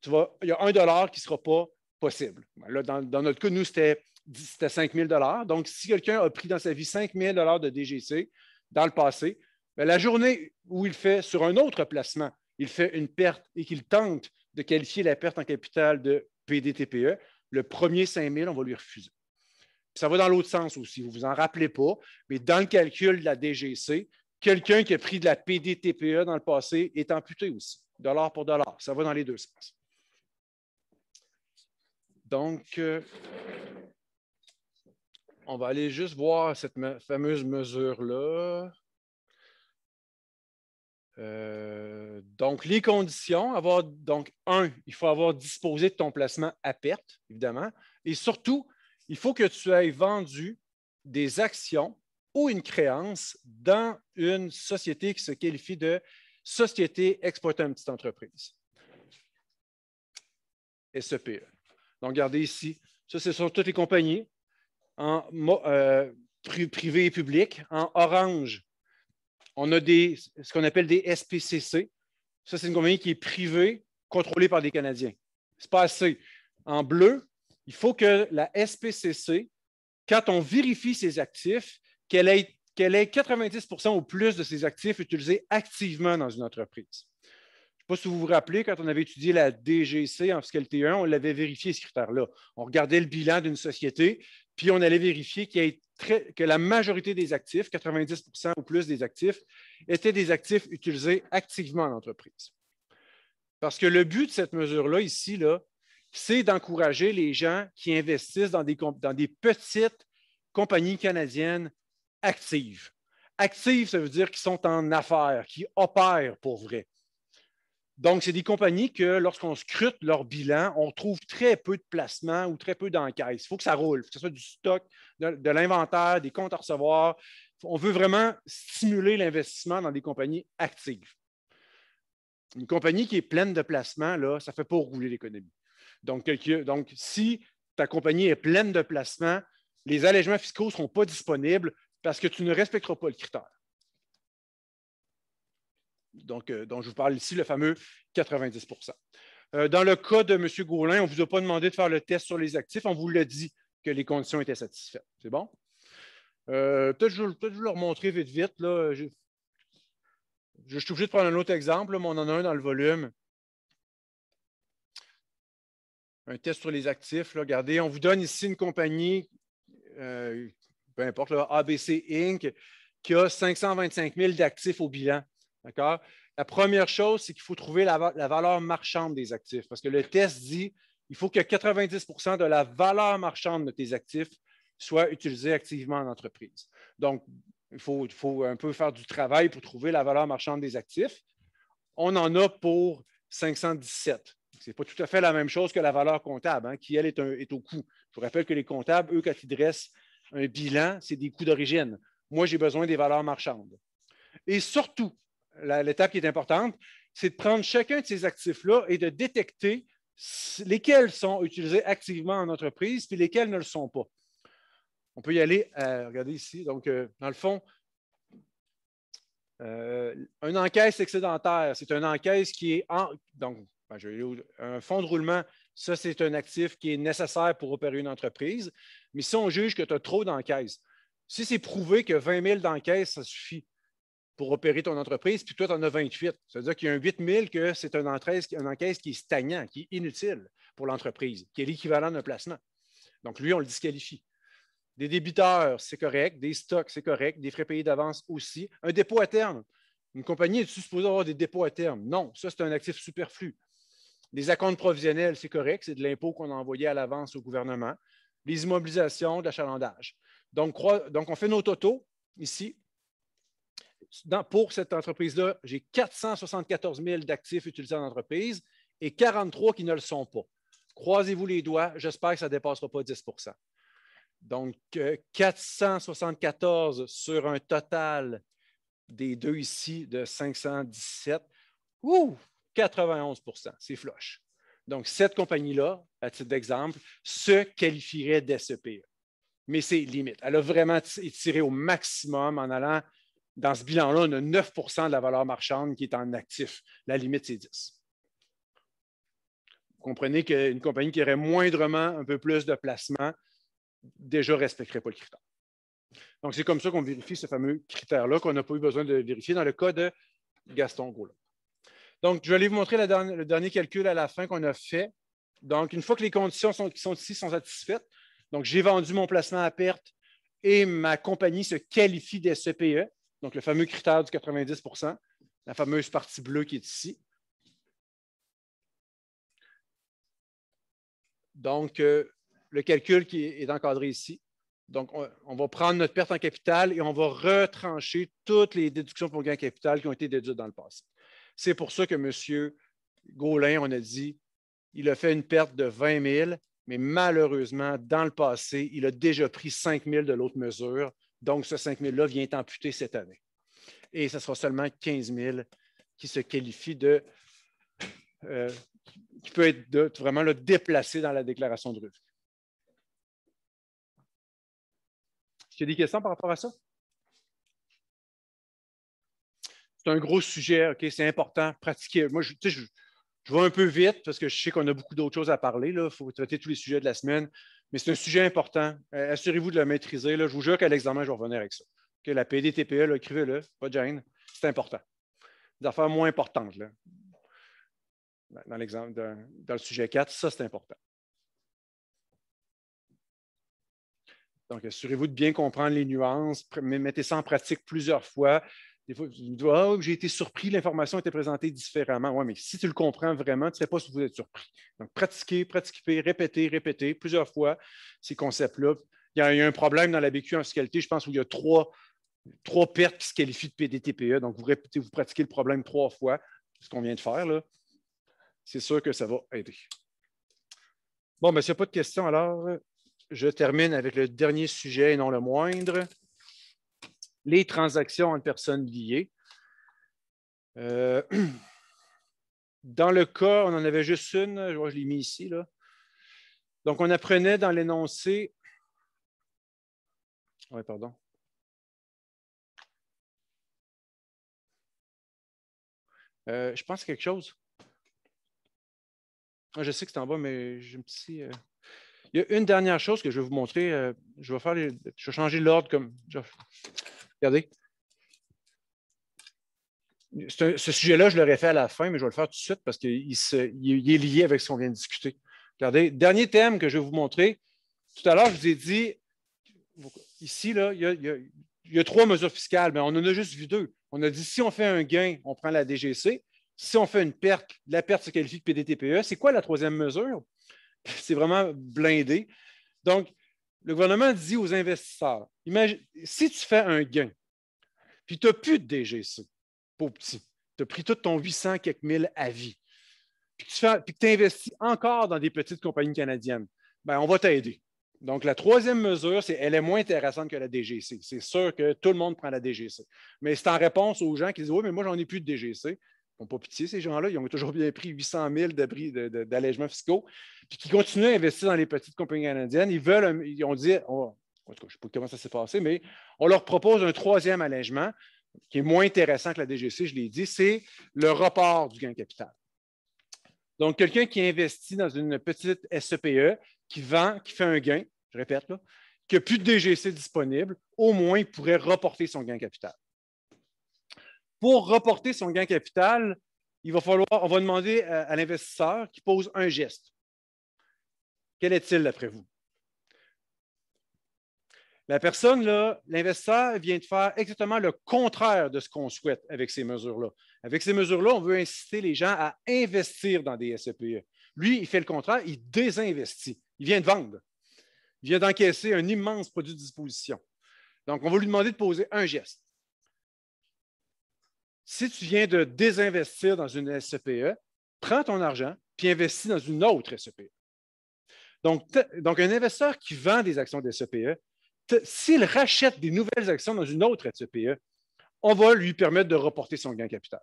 tu il y a un dollar qui ne sera pas possible. Là, dans, dans, notre cas, nous, c'était 5 000 Donc, si quelqu'un a pris dans sa vie 5 000 de DGC dans le passé, la journée où il fait sur un autre placement, il fait une perte et qu'il tente de qualifier la perte en capital de PDTPE, le premier 5 000, on va lui refuser. ça va dans l'autre sens aussi, vous ne vous en rappelez pas, mais dans le calcul de la DGC, quelqu'un qui a pris de la PDTPE dans le passé est amputé aussi, dollar pour dollar. Ça va dans les deux sens. Donc, euh, on va aller juste voir cette fameuse mesure-là. Euh, donc, les conditions, avoir, donc, un, il faut avoir disposé de ton placement à perte, évidemment, et surtout, il faut que tu aies vendu des actions ou une créance dans une société qui se qualifie de société exploitant une petite entreprise. SEPE. E. Donc, regardez ici, ça, ce sont toutes les compagnies en, euh, privées et publiques. En orange, on a des, ce qu'on appelle des SPCC. Ça, c'est une compagnie qui est privée, contrôlée par des Canadiens. C'est pas assez. En bleu, il faut que la SPCC, quand on vérifie ses actifs, qu'elle ait, 90 ou plus de ses actifs utilisés activement dans une entreprise. Je ne sais pas si vous vous rappelez, quand on avait étudié la DGC en fiscalité 1, on l'avait vérifié ce critère-là. On regardait le bilan d'une société, puis on allait vérifier qu'il y ait que la majorité des actifs, 90 ou plus des actifs, étaient des actifs utilisés activement en entreprise. Parce que le but de cette mesure-là, ici, là, c'est d'encourager les gens qui investissent dans des, dans des petites compagnies canadiennes actives. Actives, ça veut dire qu'ils sont en affaires, qui opèrent pour vrai. Donc, c'est des compagnies que lorsqu'on scrute leur bilan, on trouve très peu de placements ou très peu d'encaisses. Il faut que ça roule, que ce soit du stock, de, l'inventaire, des comptes à recevoir. On veut vraiment stimuler l'investissement dans des compagnies actives. Une compagnie qui est pleine de placements, là, ça ne fait pas rouler l'économie. Donc, donc, si ta compagnie est pleine de placements, les allègements fiscaux ne seront pas disponibles parce que tu ne respecteras pas le critère donc, euh, dont je vous parle ici, le fameux 90 euh, Dans le cas de M. Gaulin, on ne vous a pas demandé de faire le test sur les actifs, on vous l'a dit que les conditions étaient satisfaites. C'est bon? Euh, peut-être je, je vais le remontrer vite, vite. Je, suis obligé de prendre un autre exemple, mais on en a un dans le volume. Un test sur les actifs. Regardez, on vous donne ici une compagnie, peu importe, ABC Inc., qui a 525 000 d'actifs au bilan. D'accord? La première chose, c'est qu'il faut trouver la, valeur marchande des actifs parce que le test dit il faut que 90 de la valeur marchande de tes actifs soit utilisée activement en entreprise. Donc, il faut, faut, un peu faire du travail pour trouver la valeur marchande des actifs. On en a pour 517. Ce n'est pas tout à fait la même chose que la valeur comptable, hein, qui, elle, est, est au coût. Je vous rappelle que les comptables, eux, quand ils dressent un bilan, c'est des coûts d'origine. Moi, j'ai besoin des valeurs marchandes. Et surtout, l'étape qui est importante, c'est de prendre chacun de ces actifs-là et de détecter lesquels sont utilisés activement en entreprise, puis lesquels ne le sont pas. On peut y aller, euh, regardez ici, donc euh, dans le fond, euh, une encaisse excédentaire, c'est une encaisse qui est en, donc, ben, un fonds de roulement, ça c'est un actif qui est nécessaire pour opérer une entreprise, mais si on juge que tu as trop d'encaisses, si c'est prouvé que 20 000 d'encaisses, ça suffit pour opérer ton entreprise, puis toi, tu en as 28. Ça veut dire qu'il y a un 8 que c'est un encaisse, encaisse qui est stagnant, qui est inutile pour l'entreprise, qui est l'équivalent d'un placement. Donc, lui, on le disqualifie. Des débiteurs, c'est correct. Des stocks, c'est correct. Des frais payés d'avance aussi. Un dépôt à terme. Une compagnie est supposée avoir des dépôts à terme? Non, ça, c'est un actif superflu. Des acomptes provisionnels, c'est correct. C'est de l'impôt qu'on a envoyé à l'avance au gouvernement. Les immobilisations, de l'achalandage. Donc, donc, on fait nos totaux ici pour cette entreprise-là, j'ai 474 000 d'actifs utilisés en entreprise et 43 qui ne le sont pas. Croisez-vous les doigts, j'espère que ça ne dépassera pas 10 Donc, 474 euh, sur un total des deux ici de 517, ouh, 91 c'est floche. Donc, cette compagnie-là, à titre d'exemple, se qualifierait d'SEPE. E. Mais c'est limite. Elle a vraiment tiré au maximum en allant dans ce bilan-là, on a 9 de la valeur marchande qui est en actif. La limite, c'est 10. Vous comprenez qu'une compagnie qui aurait moindrement un peu plus de placements, déjà ne respecterait pas le critère. Donc, c'est comme ça qu'on vérifie ce fameux critère-là qu'on n'a pas eu besoin de vérifier dans le cas de Gaston Gaulin. Donc, je vais aller vous montrer le dernier calcul à la fin qu'on a fait. Donc, une fois que les conditions qui sont ici sont satisfaites, donc j'ai vendu mon placement à perte et ma compagnie se qualifie des donc le fameux critère du 90 la fameuse partie bleue qui est ici. Donc, euh, le calcul qui est encadré ici. Donc, on, va prendre notre perte en capital et on va retrancher toutes les déductions pour gain en capital qui ont été déduites dans le passé. C'est pour ça que M. Gaulin, on a dit, il a fait une perte de 20 000, mais malheureusement, dans le passé, il a déjà pris 5 000 de l'autre mesure. Donc, ce 5 000-là vient amputé cette année. Et ce sera seulement 15 000 qui se qualifie de. Euh, qui peut être vraiment le déplacé dans la déclaration de revenus. Est-ce qu'il y a des questions par rapport à ça? C'est un gros sujet, OK? C'est important. Pratiquer. Moi, je, je vais un peu vite parce que je sais qu'on a beaucoup d'autres choses à parler. Il faut traiter tous les sujets de la semaine. Mais c'est un sujet important. Euh, assurez-vous de le maîtriser. Je vous jure qu'à l'examen, je vais revenir avec ça. la PDTPE, écrivez-le, pas Jane. C'est important. Des affaires moins importantes. Là. Dans, l'exemple dans le sujet 4, ça, c'est important. Donc, assurez-vous de bien comprendre les nuances, mettez ça en pratique plusieurs fois. Des fois, vous me dis Ah, j'ai été surpris, l'information était présentée différemment. Oui, mais si tu le comprends vraiment, tu ne sais pas si vous êtes surpris. Donc, pratiquez, pratiquez, répétez, répétez plusieurs fois ces concepts-là. Il, y a un problème dans la BQ en fiscalité, je pense, où il y a trois, pertes qui se qualifient de PDTPE. Donc, vous, répétez, vous pratiquez le problème trois fois, ce qu'on vient de faire. là. C'est sûr que ça va aider. Bon, mais ben, s'il n'y a pas de questions, alors je termine avec le dernier sujet et non le moindre les transactions entre personnes liées. Euh, dans le cas, on en avait juste une, je, l'ai mis ici. Là. Donc, on apprenait dans l'énoncé. Oui, pardon. Euh, je pense quelque chose. Ah, je sais que c'est en bas, mais je me petit. Euh, il y a une dernière chose que je vais vous montrer. je vais faire Je vais changer l'ordre comme. Regardez. ce sujet-là, je l'aurais fait à la fin, mais je vais le faire tout de suite parce qu'il est lié avec ce qu'on vient de discuter. Regardez, dernier thème que je vais vous montrer. Tout à l'heure, je vous ai dit, ici, là, il, y a, trois mesures fiscales, mais on en a juste vu deux. On a dit, si on fait un gain, on prend la DGC. Si on fait une perte, la perte se qualifie de PDTPE. C'est quoi la troisième mesure? C'est vraiment blindé. Donc, le gouvernement dit aux investisseurs, si tu fais un gain, puis tu n'as plus de DGC, pauvre petit, tu as pris tout ton 800 quelques mille à vie, puis que tu investis encore dans des petites compagnies canadiennes, bien, on va t'aider. Donc, la troisième mesure, c'est elle est moins intéressante que la DGC. C'est sûr que tout le monde prend la DGC. Mais c'est en réponse aux gens qui disent Oui, mais moi, j'en ai plus de DGC n'ont pas pitié, ces gens-là. Ils ont toujours bien pris 800 000 d'allègements fiscaux, puis qui continuent à investir dans les petites compagnies canadiennes. Ils veulent, ils ont dit, en tout cas, je ne sais pas comment ça s'est passé, mais on leur propose un troisième allègement qui est moins intéressant que la DGC, je l'ai dit, c'est le report du gain capital. Donc, quelqu'un qui investit dans une petite SEPE, e, qui vend, qui fait un gain, je répète, qui n'a plus de DGC disponible, au moins il pourrait reporter son gain capital. Pour reporter son gain capital, il va falloir, on va demander à, l'investisseur qu'il pose un geste. Quel est-il d'après vous? La personne, l'investisseur vient de faire exactement le contraire de ce qu'on souhaite avec ces mesures-là. Avec ces mesures-là, on veut inciter les gens à investir dans des SEPE. E. Lui, il fait le contraire, il désinvestit. Il vient de vendre. Il vient d'encaisser un immense produit de disposition. Donc, on va lui demander de poser un geste. Si tu viens de désinvestir dans une SCPE, e, prends ton argent puis investis dans une autre SCPE. E. Donc, un investisseur qui vend des actions de SCPE, e, s'il rachète des nouvelles actions dans une autre SCPE, on va lui permettre de reporter son gain capital.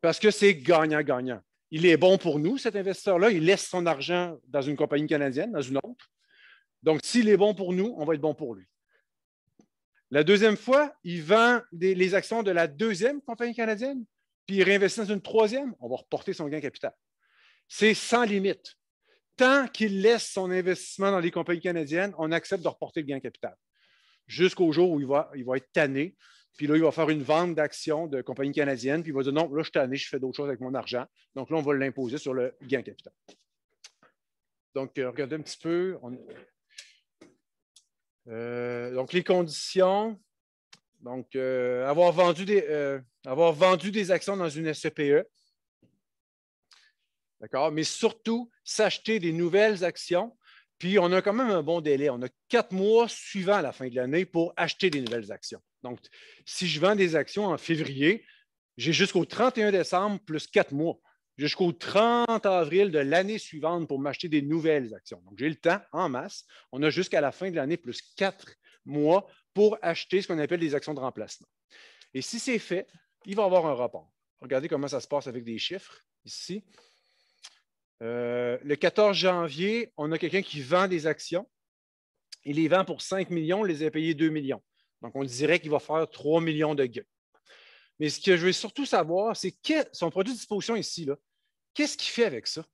Parce que c'est gagnant-gagnant. Il est bon pour nous, cet investisseur-là. Il laisse son argent dans une compagnie canadienne, dans une autre. Donc, s'il est bon pour nous, on va être bon pour lui. La deuxième fois, il vend les actions de la deuxième compagnie canadienne, puis il réinvestit dans une troisième. On va reporter son gain capital. C'est sans limite. Tant qu'il laisse son investissement dans les compagnies canadiennes, on accepte de reporter le gain capital. Jusqu'au jour où il va, être tanné. Puis là, il va faire une vente d'actions de compagnie canadiennes, puis il va dire non, là, je suis tanné, je fais d'autres choses avec mon argent. Donc là, on va l'imposer sur le gain capital. Donc, euh, regardez un petit peu. On... Euh, donc, les conditions. Donc, euh, euh, avoir, vendu des, actions dans une SEPE, e. D'accord? Mais surtout, s'acheter des nouvelles actions. Puis, on a quand même un bon délai. On a quatre mois suivant la fin de l'année pour acheter des nouvelles actions. Donc, si je vends des actions en février, j'ai jusqu'au 31 décembre plus quatre mois jusqu'au 30 avril de l'année suivante pour m'acheter des nouvelles actions. Donc, j'ai le temps en masse. On a jusqu'à la fin de l'année plus quatre mois pour acheter ce qu'on appelle des actions de remplacement. Et si c'est fait, il va y avoir un rapport. Regardez comment ça se passe avec des chiffres ici. Euh, le 14 janvier, on a quelqu'un qui vend des actions. Il les vend pour 5 millions, il les a payés 2 millions. Donc, on dirait qu'il va faire 3 millions de gains. Mais ce que je veux surtout savoir, c'est quel, son produit de disposition ici, là, Qu'est-ce qu'il fait avec ça?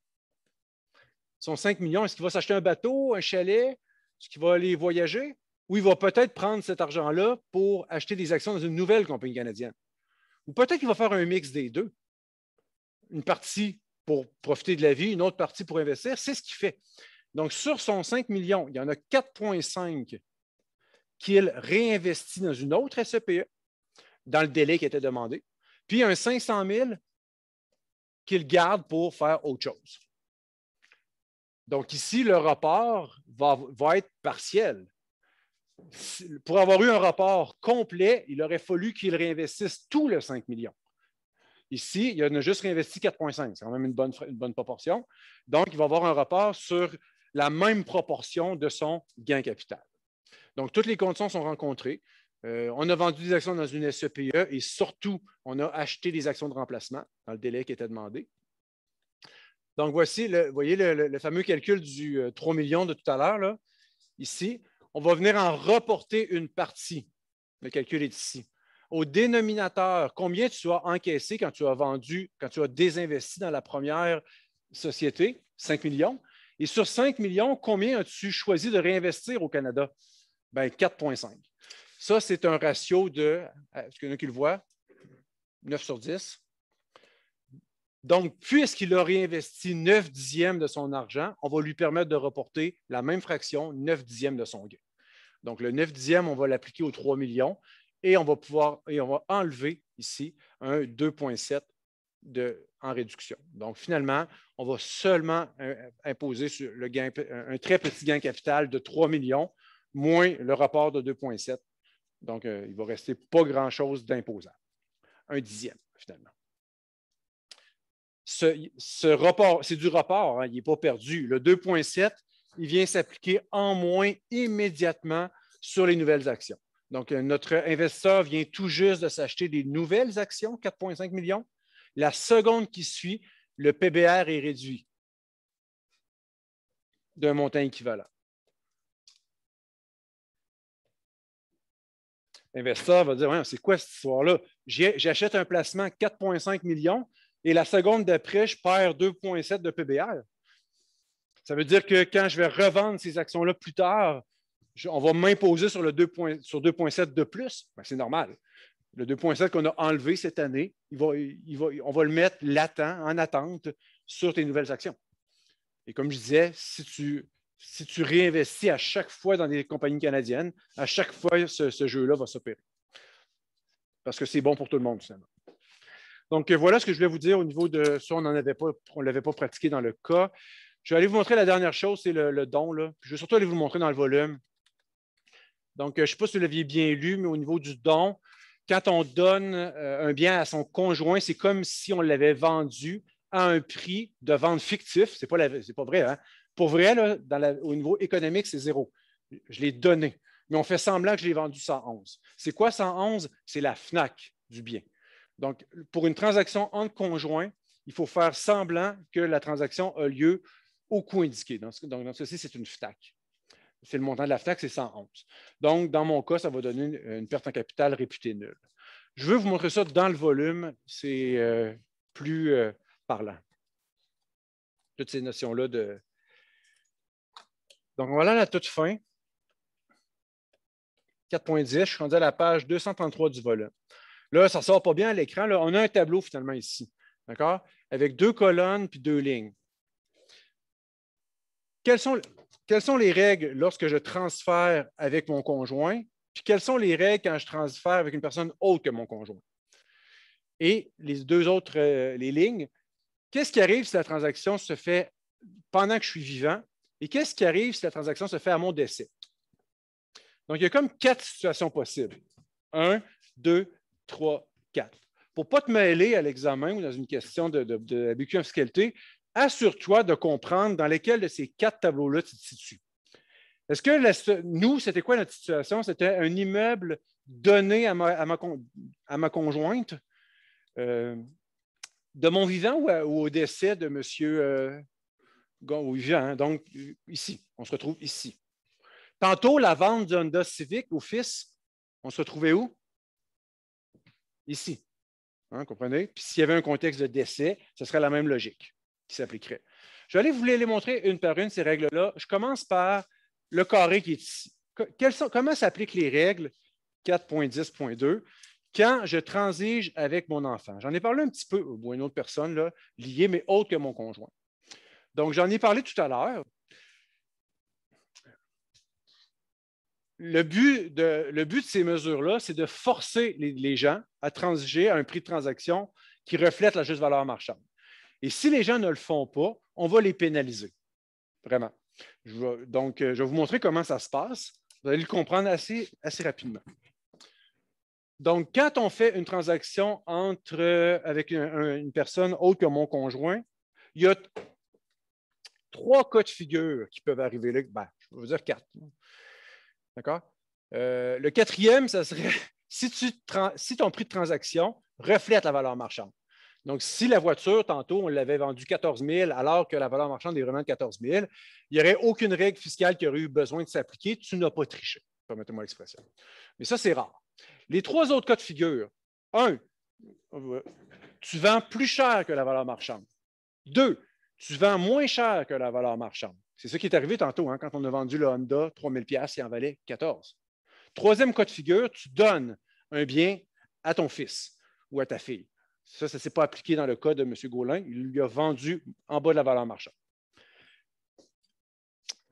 Son 5 millions, est-ce qu'il va s'acheter un bateau, un chalet? Est-ce qu'il va aller voyager? Ou il va peut-être prendre cet argent-là pour acheter des actions dans une nouvelle compagnie canadienne? Ou peut-être qu'il va faire un mix des deux. Une partie pour profiter de la vie, une autre partie pour investir. C'est ce qu'il fait. Donc, sur son 5 millions, il y en a 4,5 qu'il réinvestit dans une autre SEPE, e, dans le délai qui était demandé. Puis un 500 000 qu'il garde pour faire autre chose. Donc ici, le rapport va, être partiel. Pour avoir eu un rapport complet, il aurait fallu qu'il réinvestisse tout le 5 millions. Ici, il en a juste réinvesti 4,5. C'est quand même une bonne, proportion. Donc, il va avoir un rapport sur la même proportion de son gain capital. Donc, toutes les conditions sont rencontrées. Euh, on a vendu des actions dans une SEPE e et surtout, on a acheté des actions de remplacement dans le délai qui était demandé. Donc, voici le, voyez le, fameux calcul du 3 euh, millions de tout à l'heure, ici. On va venir en reporter une partie. Le calcul est ici. Au dénominateur, combien tu as encaissé quand tu as vendu, quand tu as désinvesti dans la première société? 5 millions. Et sur 5 millions, combien as-tu choisi de réinvestir au Canada? Ben 4,5. Ça, c'est un ratio de, est-ce euh, qu'il y en a qui le voient? 9 sur 10. Donc, puisqu'il a réinvesti 9 dixièmes de son argent, on va lui permettre de reporter la même fraction, 9 dixièmes de son gain. Donc, le 9 dixièmes, on va l'appliquer aux 3 millions et on va pouvoir, et on va enlever ici un 2,7 en réduction. Donc, finalement, on va seulement euh, imposer sur le gain, un très petit gain capital de 3 millions moins le rapport de 2,7 donc, il euh, il va rester pas grand-chose d'imposant. Un dixième, finalement. Ce, ce c'est du rapport, hein, il n'est pas perdu. Le 2.7, il vient s'appliquer en moins immédiatement sur les nouvelles actions. Donc, euh, notre investisseur vient tout juste de s'acheter des nouvelles actions, 4,5 millions. La seconde qui suit, le PBR est réduit d'un montant équivalent. Investisseur va dire C'est quoi cette histoire-là J'achète un placement 4,5 millions et la seconde d'après, je perds 2,7 de PBR. Ça veut dire que quand je vais revendre ces actions-là plus tard, on va m'imposer sur le 2,7 de plus. Ben, c'est normal. Le 2,7 qu'on a enlevé cette année, on va le mettre latent, en attente, sur tes nouvelles actions. Et comme je disais, si tu si tu réinvestis à chaque fois dans des compagnies canadiennes, à chaque fois, ce, jeu-là va s'opérer. Parce que c'est bon pour tout le monde, ça. Donc, euh, voilà ce que je voulais vous dire au niveau de ça. On n'en avait pas, on l'avait pas pratiqué dans le cas. Je vais aller vous montrer la dernière chose, c'est le, don. je vais surtout aller vous montrer dans le volume. Donc, euh, je ne sais pas si vous l'aviez bien lu, mais au niveau du don, quand on donne euh, un bien à son conjoint, c'est comme si on l'avait vendu à un prix de vente fictif. Ce n'est pas, pas vrai, hein? Pour vrai, au niveau économique, c'est zéro. Je l'ai donné. Mais on fait semblant que je l'ai vendu 111. C'est quoi 111? C'est la FNAC du bien. Donc, pour une transaction en conjoint, il faut faire semblant que la transaction a lieu au coût indiqué. Donc, dans ceci, c'est une FNAC. C'est le montant de la FNAC, c'est 111. Donc, dans mon cas, ça va donner une, perte en capital réputée nulle. Je veux vous montrer ça dans le volume, c'est euh, plus euh, parlant. Toutes ces notions-là de donc, voilà la toute fin. 4.10, je suis rendu à la page 233 du volume. Là, ça ne sort pas bien à l'écran. On a un tableau finalement ici, d'accord? Avec deux colonnes puis deux lignes. Quelles sont, les règles lorsque je transfère avec mon conjoint? Puis quelles sont les règles quand je transfère avec une personne autre que mon conjoint? Et les deux autres, euh, les lignes, qu'est-ce qui arrive si la transaction se fait pendant que je suis vivant et qu'est-ce qui arrive si la transaction se fait à mon décès? Donc, il y a comme quatre situations possibles. Un, deux, trois, quatre. Pour ne pas te mêler à l'examen ou dans une question de, de, en fiscalité, assure-toi de comprendre dans lesquels de ces quatre tableaux-là tu te situes. Est-ce que nous, c'était quoi notre situation? C'était un immeuble donné à ma, conjointe euh, de mon vivant ou, au décès de M. Hein. donc ici, on se retrouve ici. Tantôt, la vente d'un dos Civic au fils, on se retrouvait où? Ici. Hein, comprenez? Puis s'il y avait un contexte de décès, ce serait la même logique qui s'appliquerait. Je vais vous les montrer une par une, ces règles-là. Je commence par le carré qui est ici. comment s'appliquent les règles 4.10.2 quand je transige avec mon enfant? J'en ai parlé un petit peu, ou une autre personne là, liée, mais autre que mon conjoint. Donc, j'en ai parlé tout à l'heure. Le but, de, le but de ces mesures-là, c'est de forcer les, gens à transiger à un prix de transaction qui reflète la juste valeur marchande. Et si les gens ne le font pas, on va les pénaliser. Vraiment. donc, euh, je vais vous montrer comment ça se passe. Vous allez le comprendre assez, rapidement. Donc, quand on fait une transaction entre, euh, avec une personne autre que mon conjoint, il y a trois cas de figure qui peuvent arriver là. Ben, je vais vous dire quatre. D'accord? Euh, le quatrième, ça serait si, si ton prix de transaction reflète la valeur marchande. Donc, si la voiture, tantôt, on l'avait vendue 14 000 alors que la valeur marchande est vraiment de 14 000, il n'y aurait aucune règle fiscale qui aurait eu besoin de s'appliquer. Tu n'as pas triché, permettez-moi l'expression. Mais ça, c'est rare. Les trois autres cas de figure. Un, tu vends plus cher que la valeur marchande. Deux, tu vends moins cher que la valeur marchande. C'est ce qui est arrivé tantôt, hein, quand on a vendu le Honda 3000$, il en valait 14. Troisième cas de figure, tu donnes un bien à ton fils ou à ta fille. Ça, ça ne s'est pas appliqué dans le cas de M. Gaulin. Il lui a vendu en bas de la valeur marchande.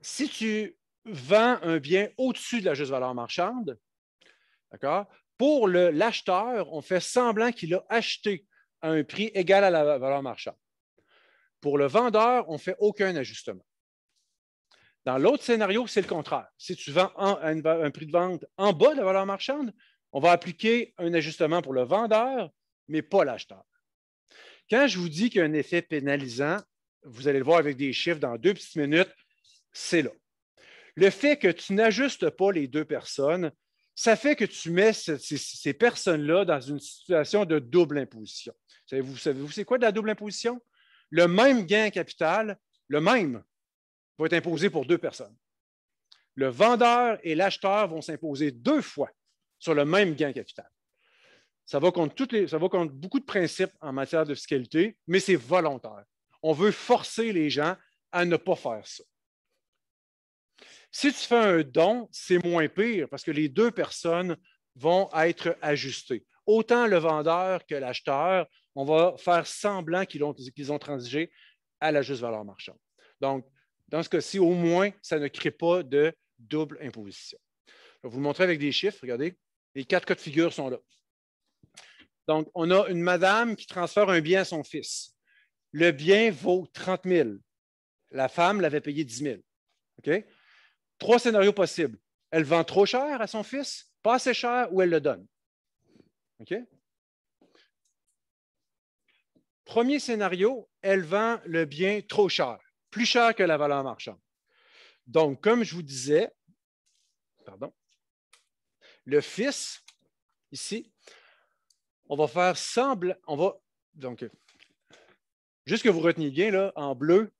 Si tu vends un bien au-dessus de la juste valeur marchande, pour l'acheteur, on fait semblant qu'il a acheté à un prix égal à la valeur marchande. Pour le vendeur, on ne fait aucun ajustement. Dans l'autre scénario, c'est le contraire. Si tu vends un prix de vente en bas de la valeur marchande, on va appliquer un ajustement pour le vendeur, mais pas l'acheteur. Quand je vous dis qu'il y a un effet pénalisant, vous allez le voir avec des chiffres dans deux petites minutes, c'est là. Le fait que tu n'ajustes pas les deux personnes, ça fait que tu mets ces, personnes-là dans une situation de double imposition. Savez-vous, savez c'est quoi de la double imposition? le même gain capital, le même, va être imposé pour deux personnes. Le vendeur et l'acheteur vont s'imposer deux fois sur le même gain capital. Ça va, contre toutes ça va contre beaucoup de principes en matière de fiscalité, mais c'est volontaire. On veut forcer les gens à ne pas faire ça. Si tu fais un don, c'est moins pire parce que les deux personnes vont être ajustées autant le vendeur que l'acheteur, on va faire semblant qu'ils ont, ont transigé à la juste valeur marchande. Donc, dans ce cas-ci, au moins, ça ne crée pas de double imposition. Je vais vous le montrer avec des chiffres. Regardez, les quatre cas de figure sont là. Donc, on a une madame qui transfère un bien à son fils. Le bien vaut 30 000. La femme l'avait payé 10 000. Trois scénarios possibles. Elle vend trop cher à son fils, pas assez cher ou elle le donne. OK Premier scénario, elle vend le bien trop cher, plus cher que la valeur marchande. Donc, comme je vous disais, pardon, le fils, ici, on va faire semble, on va, donc, juste que vous reteniez bien, là, en bleu,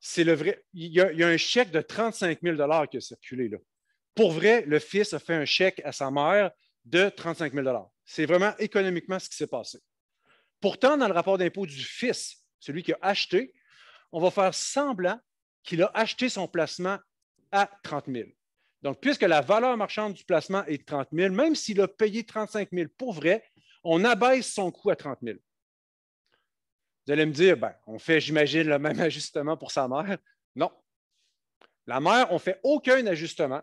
c'est le vrai, il y, a, il y, a, un chèque de 35 000 qui a circulé, là. Pour vrai, le fils a fait un chèque à sa mère de 35 000 c'est vraiment économiquement ce qui s'est passé. Pourtant, dans le rapport d'impôt du fils, celui qui a acheté, on va faire semblant qu'il a acheté son placement à 30 000. Donc, puisque la valeur marchande du placement est de 30 000, même s'il a payé 35 000 pour vrai, on abaisse son coût à 30 000. Vous allez me dire, ben, on fait, j'imagine, le même ajustement pour sa mère. Non. La mère, on ne fait aucun ajustement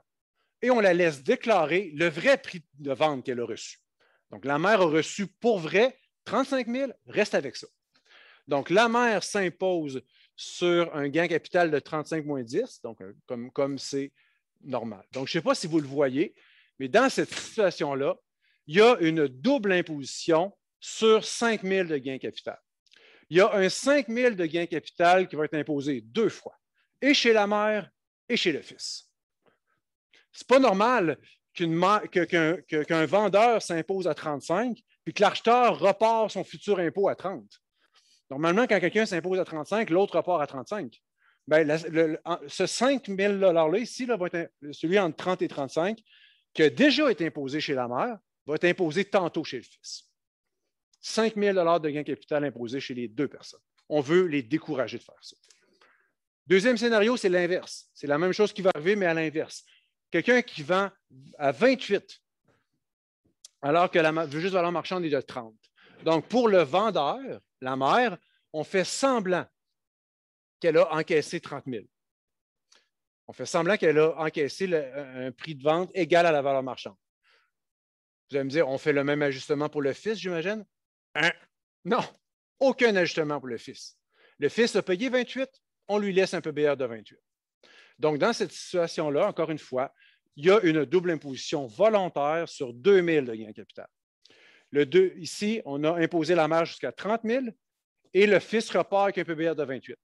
et on la laisse déclarer le vrai prix de vente qu'elle a reçu. Donc, la mère a reçu pour vrai 35 000, reste avec ça. Donc, la mère s'impose sur un gain capital de 35 moins 10, donc euh, comme, comme c'est normal. Donc, je ne sais pas si vous le voyez, mais dans cette situation-là, il y a une double imposition sur 5 000 de gain capital. Il y a un 5 000 de gain capital qui va être imposé deux fois, et chez la mère et chez le fils. Ce n'est pas normal, qu'un vendeur s'impose à 35 puis que l'acheteur repart son futur impôt à 30. Normalement, quand quelqu'un s'impose à 35, l'autre repart à 35. Ben, ce 5 000 $-là ici, celui entre 30 et 35, qui a déjà été imposé chez la mère, va être imposé tantôt chez le fils. 5 000 de gain capital imposé chez les deux personnes. On veut les décourager de faire ça. Deuxième scénario, c'est l'inverse. C'est la même chose qui va arriver, mais à l'inverse. Quelqu'un qui vend à 28, alors que la juste valeur marchande est de 30. Donc, pour le vendeur, la mère, on fait semblant qu'elle a encaissé 30 000. On fait semblant qu'elle a encaissé un prix de vente égal à la valeur marchande. Vous allez me dire, on fait le même ajustement pour le fils, j'imagine? Hein? Non, aucun ajustement pour le fils. Le fils a payé 28, on lui laisse un peu PBR de 28. Donc, dans cette situation-là, encore une fois, il y a une double imposition volontaire sur 2 000 de gains capital. ici, on a imposé la marge jusqu'à 30 000 et le fils repart avec un PBR de 28.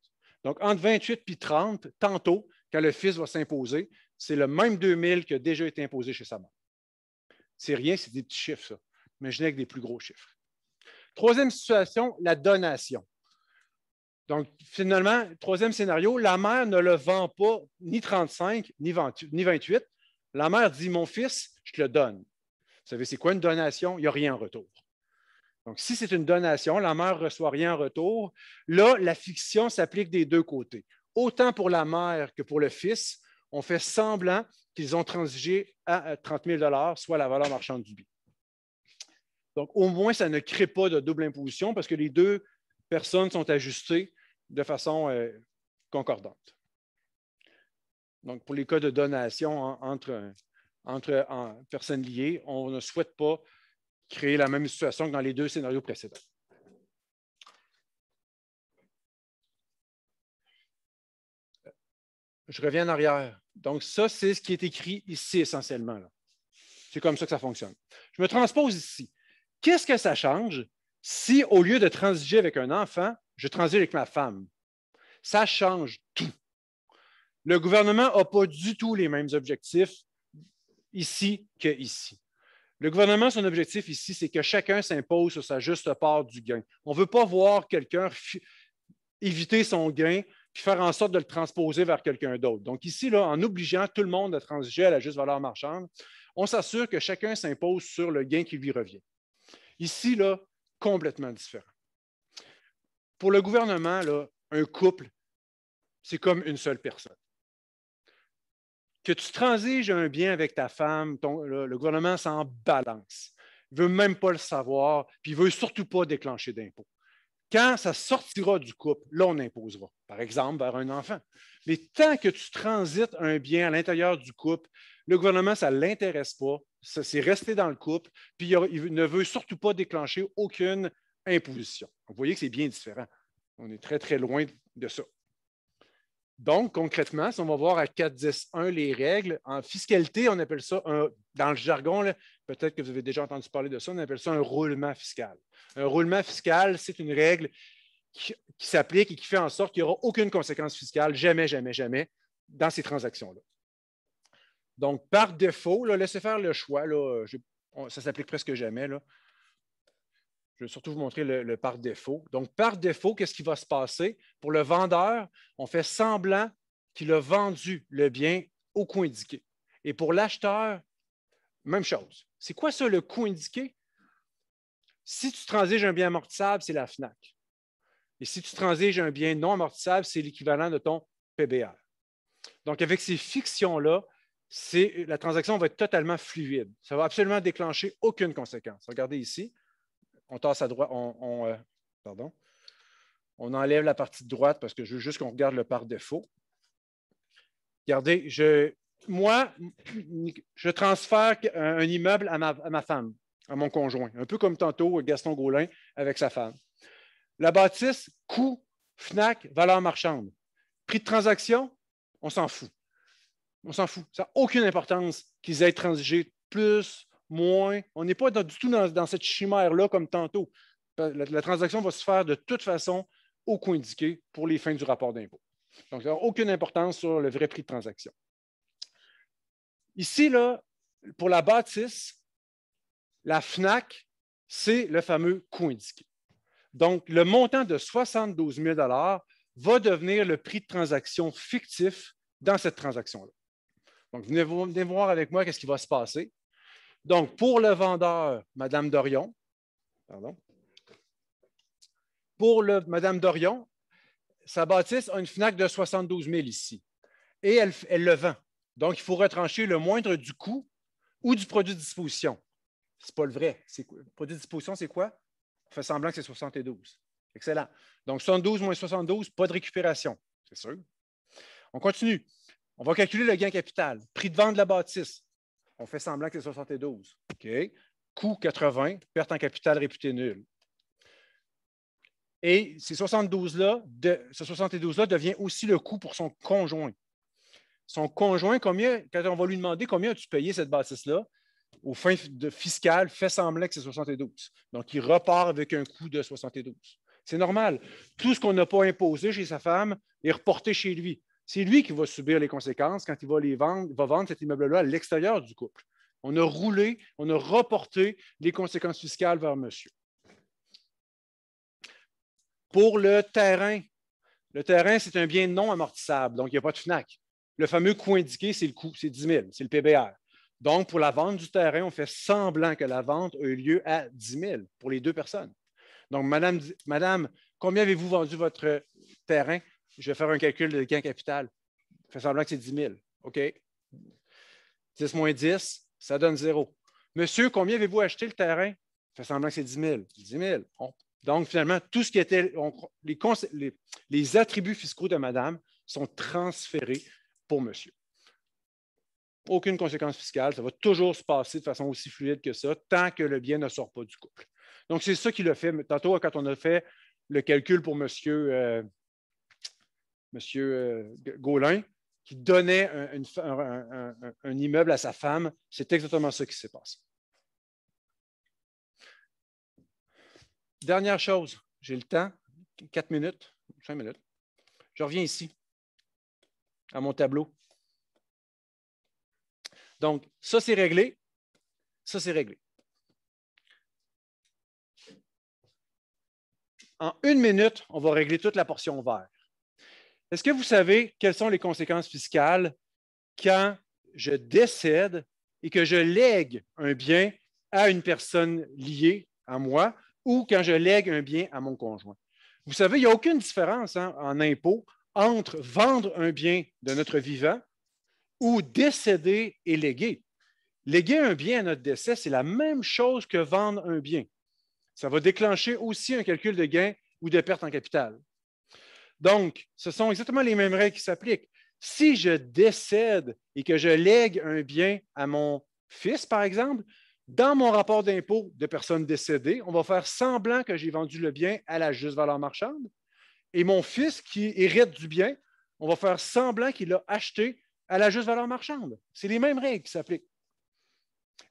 Donc, entre 28 puis 30, tantôt, quand le fils va s'imposer, c'est le même 2 000 qui a déjà été imposé chez sa mère. C'est rien, c'est des petits chiffres, ça. Imaginez avec des plus gros chiffres. Troisième situation, la donation. Donc, finalement, troisième scénario, la mère ne le vend pas ni 35 ni 28. La mère dit Mon fils, je te le donne. Vous savez, c'est quoi une donation? Il n'y a rien en retour. Donc, si c'est une donation, la mère ne reçoit rien en retour. Là, la fiction s'applique des deux côtés. Autant pour la mère que pour le fils, on fait semblant qu'ils ont transigé à 30 euh, 000 soit la valeur marchande du bien. Donc, au moins, ça ne crée pas de double imposition parce que les deux personnes sont ajustées de façon euh, concordante. Donc, pour les cas de donation entre, personnes liées, on ne souhaite pas créer la même situation que dans les deux scénarios précédents. Je reviens en arrière. Donc, ça, c'est ce qui est écrit ici essentiellement. C'est comme ça que ça fonctionne. Je me transpose ici. Qu'est-ce que ça change si au lieu de transiger avec un enfant, je transige avec ma femme, ça change tout. Le gouvernement n'a pas du tout les mêmes objectifs ici qu'ici. Le gouvernement, son objectif ici, c'est que chacun s'impose sur sa juste part du gain. On ne veut pas voir quelqu'un éviter son gain puis faire en sorte de le transposer vers quelqu'un d'autre. Donc ici, là, en obligeant tout le monde à transiger à la juste valeur marchande, on s'assure que chacun s'impose sur le gain qui lui revient. Ici, là, complètement différent. Pour le gouvernement, là, un couple, c'est comme une seule personne. Que tu transiges un bien avec ta femme, le, gouvernement s'en balance. Il ne veut même pas le savoir, puis il ne veut surtout pas déclencher d'impôts. Quand ça sortira du couple, là, on imposera, par exemple, vers un enfant. Mais tant que tu transites un bien à l'intérieur du couple, le gouvernement, ça ne l'intéresse pas, ça s'est resté dans le couple, puis il, ne veut surtout pas déclencher aucune imposition. Vous voyez que c'est bien différent. On est très, très loin de ça. Donc, concrètement, si on va voir à 4.10.1 les règles, en fiscalité, on appelle ça, dans le jargon, peut-être que vous avez déjà entendu parler de ça, on appelle ça un roulement fiscal. Un roulement fiscal, c'est une règle qui, qui s'applique et qui fait en sorte qu'il n'y aura aucune conséquence fiscale, jamais, jamais, jamais, dans ces transactions-là. Donc, par défaut, laissez faire le choix. Là, ne ça s'applique presque jamais. Là. Je vais surtout vous montrer le, le par défaut. Donc, par défaut, qu'est-ce qui va se passer? Pour le vendeur, on fait semblant qu'il a vendu le bien au coût indiqué. Et pour l'acheteur, même chose. C'est quoi ça, le coût indiqué? Si tu transiges un bien amortissable, c'est la FNAC. Et si tu transiges un bien non amortissable, c'est l'équivalent de ton PBR. Donc, avec ces fictions-là, la transaction va être totalement fluide. Ça va absolument déclencher aucune conséquence. Regardez ici, on tasse à droite, on, euh, enlève la partie de droite parce que je veux juste qu'on regarde le par défaut. Regardez, moi, je transfère un, immeuble à ma, à ma, femme, à mon conjoint, un peu comme tantôt Gaston Gaulin avec sa femme. La bâtisse, coût, FNAC, valeur marchande. Prix de transaction, on s'en fout. On s'en fout. Ça n'a aucune importance qu'ils aient transigé plus, moins. On n'est pas du tout dans, cette chimère-là comme tantôt. La, transaction va se faire de toute façon au coût indiqué pour les fins du rapport d'impôt. Donc, ça n'a aucune importance sur le vrai prix de transaction. Ici, là, pour la bâtisse, la FNAC, c'est le fameux coût indiqué. Donc, le montant de 72 000 va devenir le prix de transaction fictif dans cette transaction-là. Donc, venez, voir avec moi qu'est-ce qui va se passer. Donc, pour le vendeur, Madame Dorion, pardon, pour le, Madame Dorion, sa bâtisse a une FNAC de 72 000 ici et elle, le vend. Donc, il faut retrancher le moindre du coût ou du produit de disposition. Ce n'est pas le vrai. Le produit de disposition, c'est quoi? On fait semblant que c'est 72. Excellent. Donc, 72 moins 72, pas de récupération, c'est sûr. On continue. On va calculer le gain capital. Prix de vente de la bâtisse. On fait semblant que c'est 72. OK. Coût 80, perte en capital réputée nulle. Et ces 72 -là de, ce 72-là devient aussi le coût pour son conjoint. Son conjoint, combien, quand on va lui demander combien as-tu payé cette bâtisse-là, au fin de fiscal, fait semblant que c'est 72. Donc, il repart avec un coût de 72. C'est normal. Tout ce qu'on n'a pas imposé chez sa femme est reporté chez lui. C'est lui qui va subir les conséquences quand il va, les vendre, va vendre cet immeuble-là à l'extérieur du couple. On a roulé, on a reporté les conséquences fiscales vers monsieur. Pour le terrain, le terrain, c'est un bien non amortissable, donc il n'y a pas de FNAC. Le fameux coût indiqué, c'est le coût, c'est 10 000, c'est le PBR. Donc, pour la vente du terrain, on fait semblant que la vente a eu lieu à 10 000 pour les deux personnes. Donc, madame, madame combien avez-vous vendu votre terrain? je vais faire un calcul de gain capital. fait semblant que c'est 10 000. OK. 10 moins 10, ça donne zéro. Monsieur, combien avez-vous acheté le terrain? fait semblant que c'est 10 000. 10 000. donc, finalement, tout ce qui était. Les, attributs fiscaux de madame sont transférés pour monsieur aucune conséquence fiscale. Ça va toujours se passer de façon aussi fluide que ça, tant que le bien ne sort pas du couple. Donc, c'est ça qui le fait. Tantôt, quand on a fait le calcul pour monsieur, euh, Monsieur euh, Gaulin, qui donnait un, immeuble à sa femme. C'est exactement ce qui se passe. Dernière chose, j'ai le temps, quatre minutes, cinq minutes. Je reviens ici, à mon tableau. Donc, ça, c'est réglé. Ça, c'est réglé. En une minute, on va régler toute la portion verte. Est-ce que vous savez quelles sont les conséquences fiscales quand je décède et que je lègue un bien à une personne liée à moi ou quand je lègue un bien à mon conjoint? Vous savez, il n'y a aucune différence hein, en impôts entre vendre un bien de notre vivant ou décéder et léguer. Léguer un bien à notre décès, c'est la même chose que vendre un bien. Ça va déclencher aussi un calcul de gain ou de perte en capital. Donc, ce sont exactement les mêmes règles qui s'appliquent. Si je décède et que je lègue un bien à mon fils, par exemple, dans mon rapport d'impôt de personnes décédées, on va faire semblant que j'ai vendu le bien à la juste valeur marchande. Et mon fils qui hérite du bien, on va faire semblant qu'il l'a acheté à la juste valeur marchande. C'est les mêmes règles qui s'appliquent.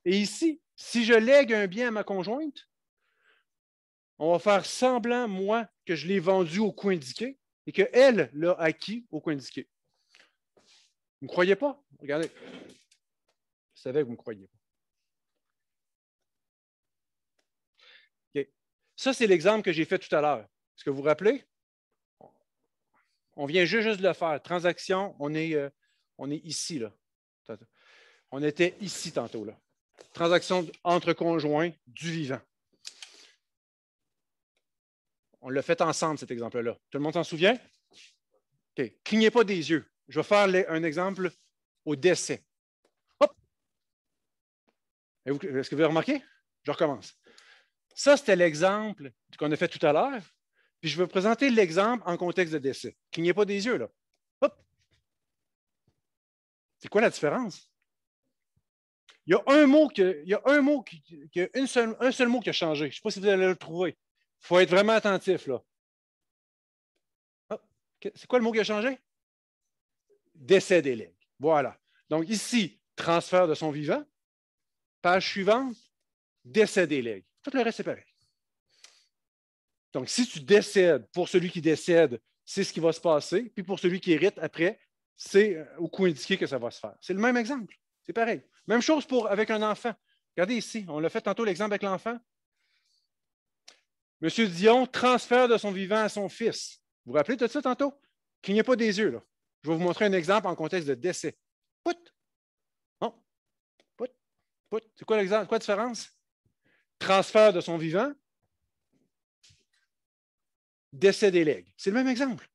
Et ici, si je lègue un bien à ma conjointe, on va faire semblant, moi, que je l'ai vendu au coût indiqué, et qu'elle l'a acquis au coin du Vous ne croyez pas? Regardez. Je savais que vous ne croyez pas. Ça, c'est l'exemple que j'ai fait tout à l'heure. Est-ce que vous vous rappelez? On vient juste, de le faire. Transaction, on est, euh, on est ici. Là. On était ici tantôt. Là. Transaction entre conjoints du vivant. On l'a fait ensemble, cet exemple-là. Tout le monde s'en souvient? OK. Clignez pas des yeux. Je vais faire un exemple au décès. Hop! Est-ce que vous avez remarqué? Je recommence. Ça, c'était l'exemple qu'on a fait tout à l'heure. Puis je vais présenter l'exemple en contexte de décès. Clignez pas des yeux, là. Hop! C'est quoi la différence? Il y a un mot, il un, mot qui, une seule, un seul mot qui a changé. Je ne sais pas si vous allez le trouver faut être vraiment attentif, là. c'est quoi le mot qui a changé? Décès des Voilà. Donc ici, transfert de son vivant. Page suivante, décès des Tout le reste, c'est pareil. Donc, si tu décèdes, pour celui qui décède, c'est ce qui va se passer. Puis pour celui qui hérite après, c'est euh, au coup indiqué que ça va se faire. C'est le même exemple. C'est pareil. Même chose pour, avec un enfant. Regardez ici, on l'a fait tantôt l'exemple avec l'enfant. Monsieur Dion transfert de son vivant à son fils. Vous vous rappelez tout ça tantôt? Qu'il n'y a pas des yeux. Là. Je vais vous montrer un exemple en contexte de décès. Put. Non. Put. Put. C'est quoi l'exemple? Quoi la différence? Transfert de son vivant. Décès des legs. C'est le même exemple.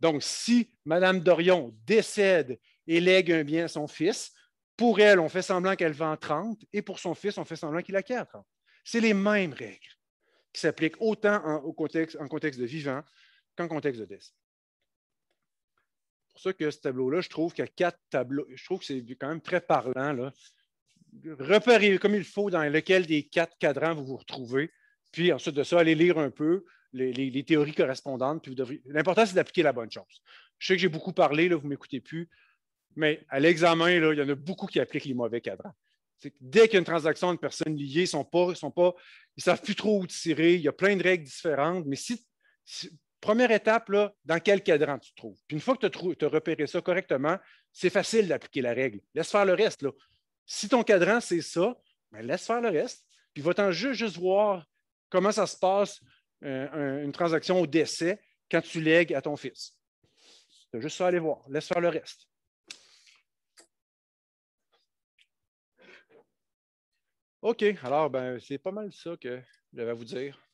Donc, si Mme Dorion décède et lègue un bien à son fils, pour elle, on fait semblant qu'elle vend 30 et pour son fils, on fait semblant qu'il acquiert 30. C'est les mêmes règles qui s'applique autant en, au contexte, en contexte de vivant qu'en contexte de décès. pour ça que ce tableau-là, je trouve qu'il y a quatre tableaux. Je trouve que c'est quand même très parlant. Là. Repérez comme il faut dans lequel des quatre cadrans vous vous retrouvez. Puis ensuite de ça, allez lire un peu les, théories correspondantes. Puis L'important, c'est d'appliquer la bonne chose. Je sais que j'ai beaucoup parlé, là, vous ne m'écoutez plus, mais à l'examen, il y en a beaucoup qui appliquent les mauvais cadrans. C'est dès qu'il y a une transaction, de personnes liées ils sont sont pas, ils savent plus trop où tirer. Il y a plein de règles différentes. Mais première étape, dans quel cadran tu te trouves? Puis une fois que tu as repéré ça correctement, c'est facile d'appliquer la règle. Laisse faire le reste. Si ton cadran, c'est ça, ben, laisse faire le reste. Puis va-t'en juste, juste voir comment ça se passe euh, une transaction au décès quand tu lègues à ton fils. Tu as juste ça à aller voir. Laisse faire le reste. OK, alors ben, c'est pas mal ça que j'avais à vous dire.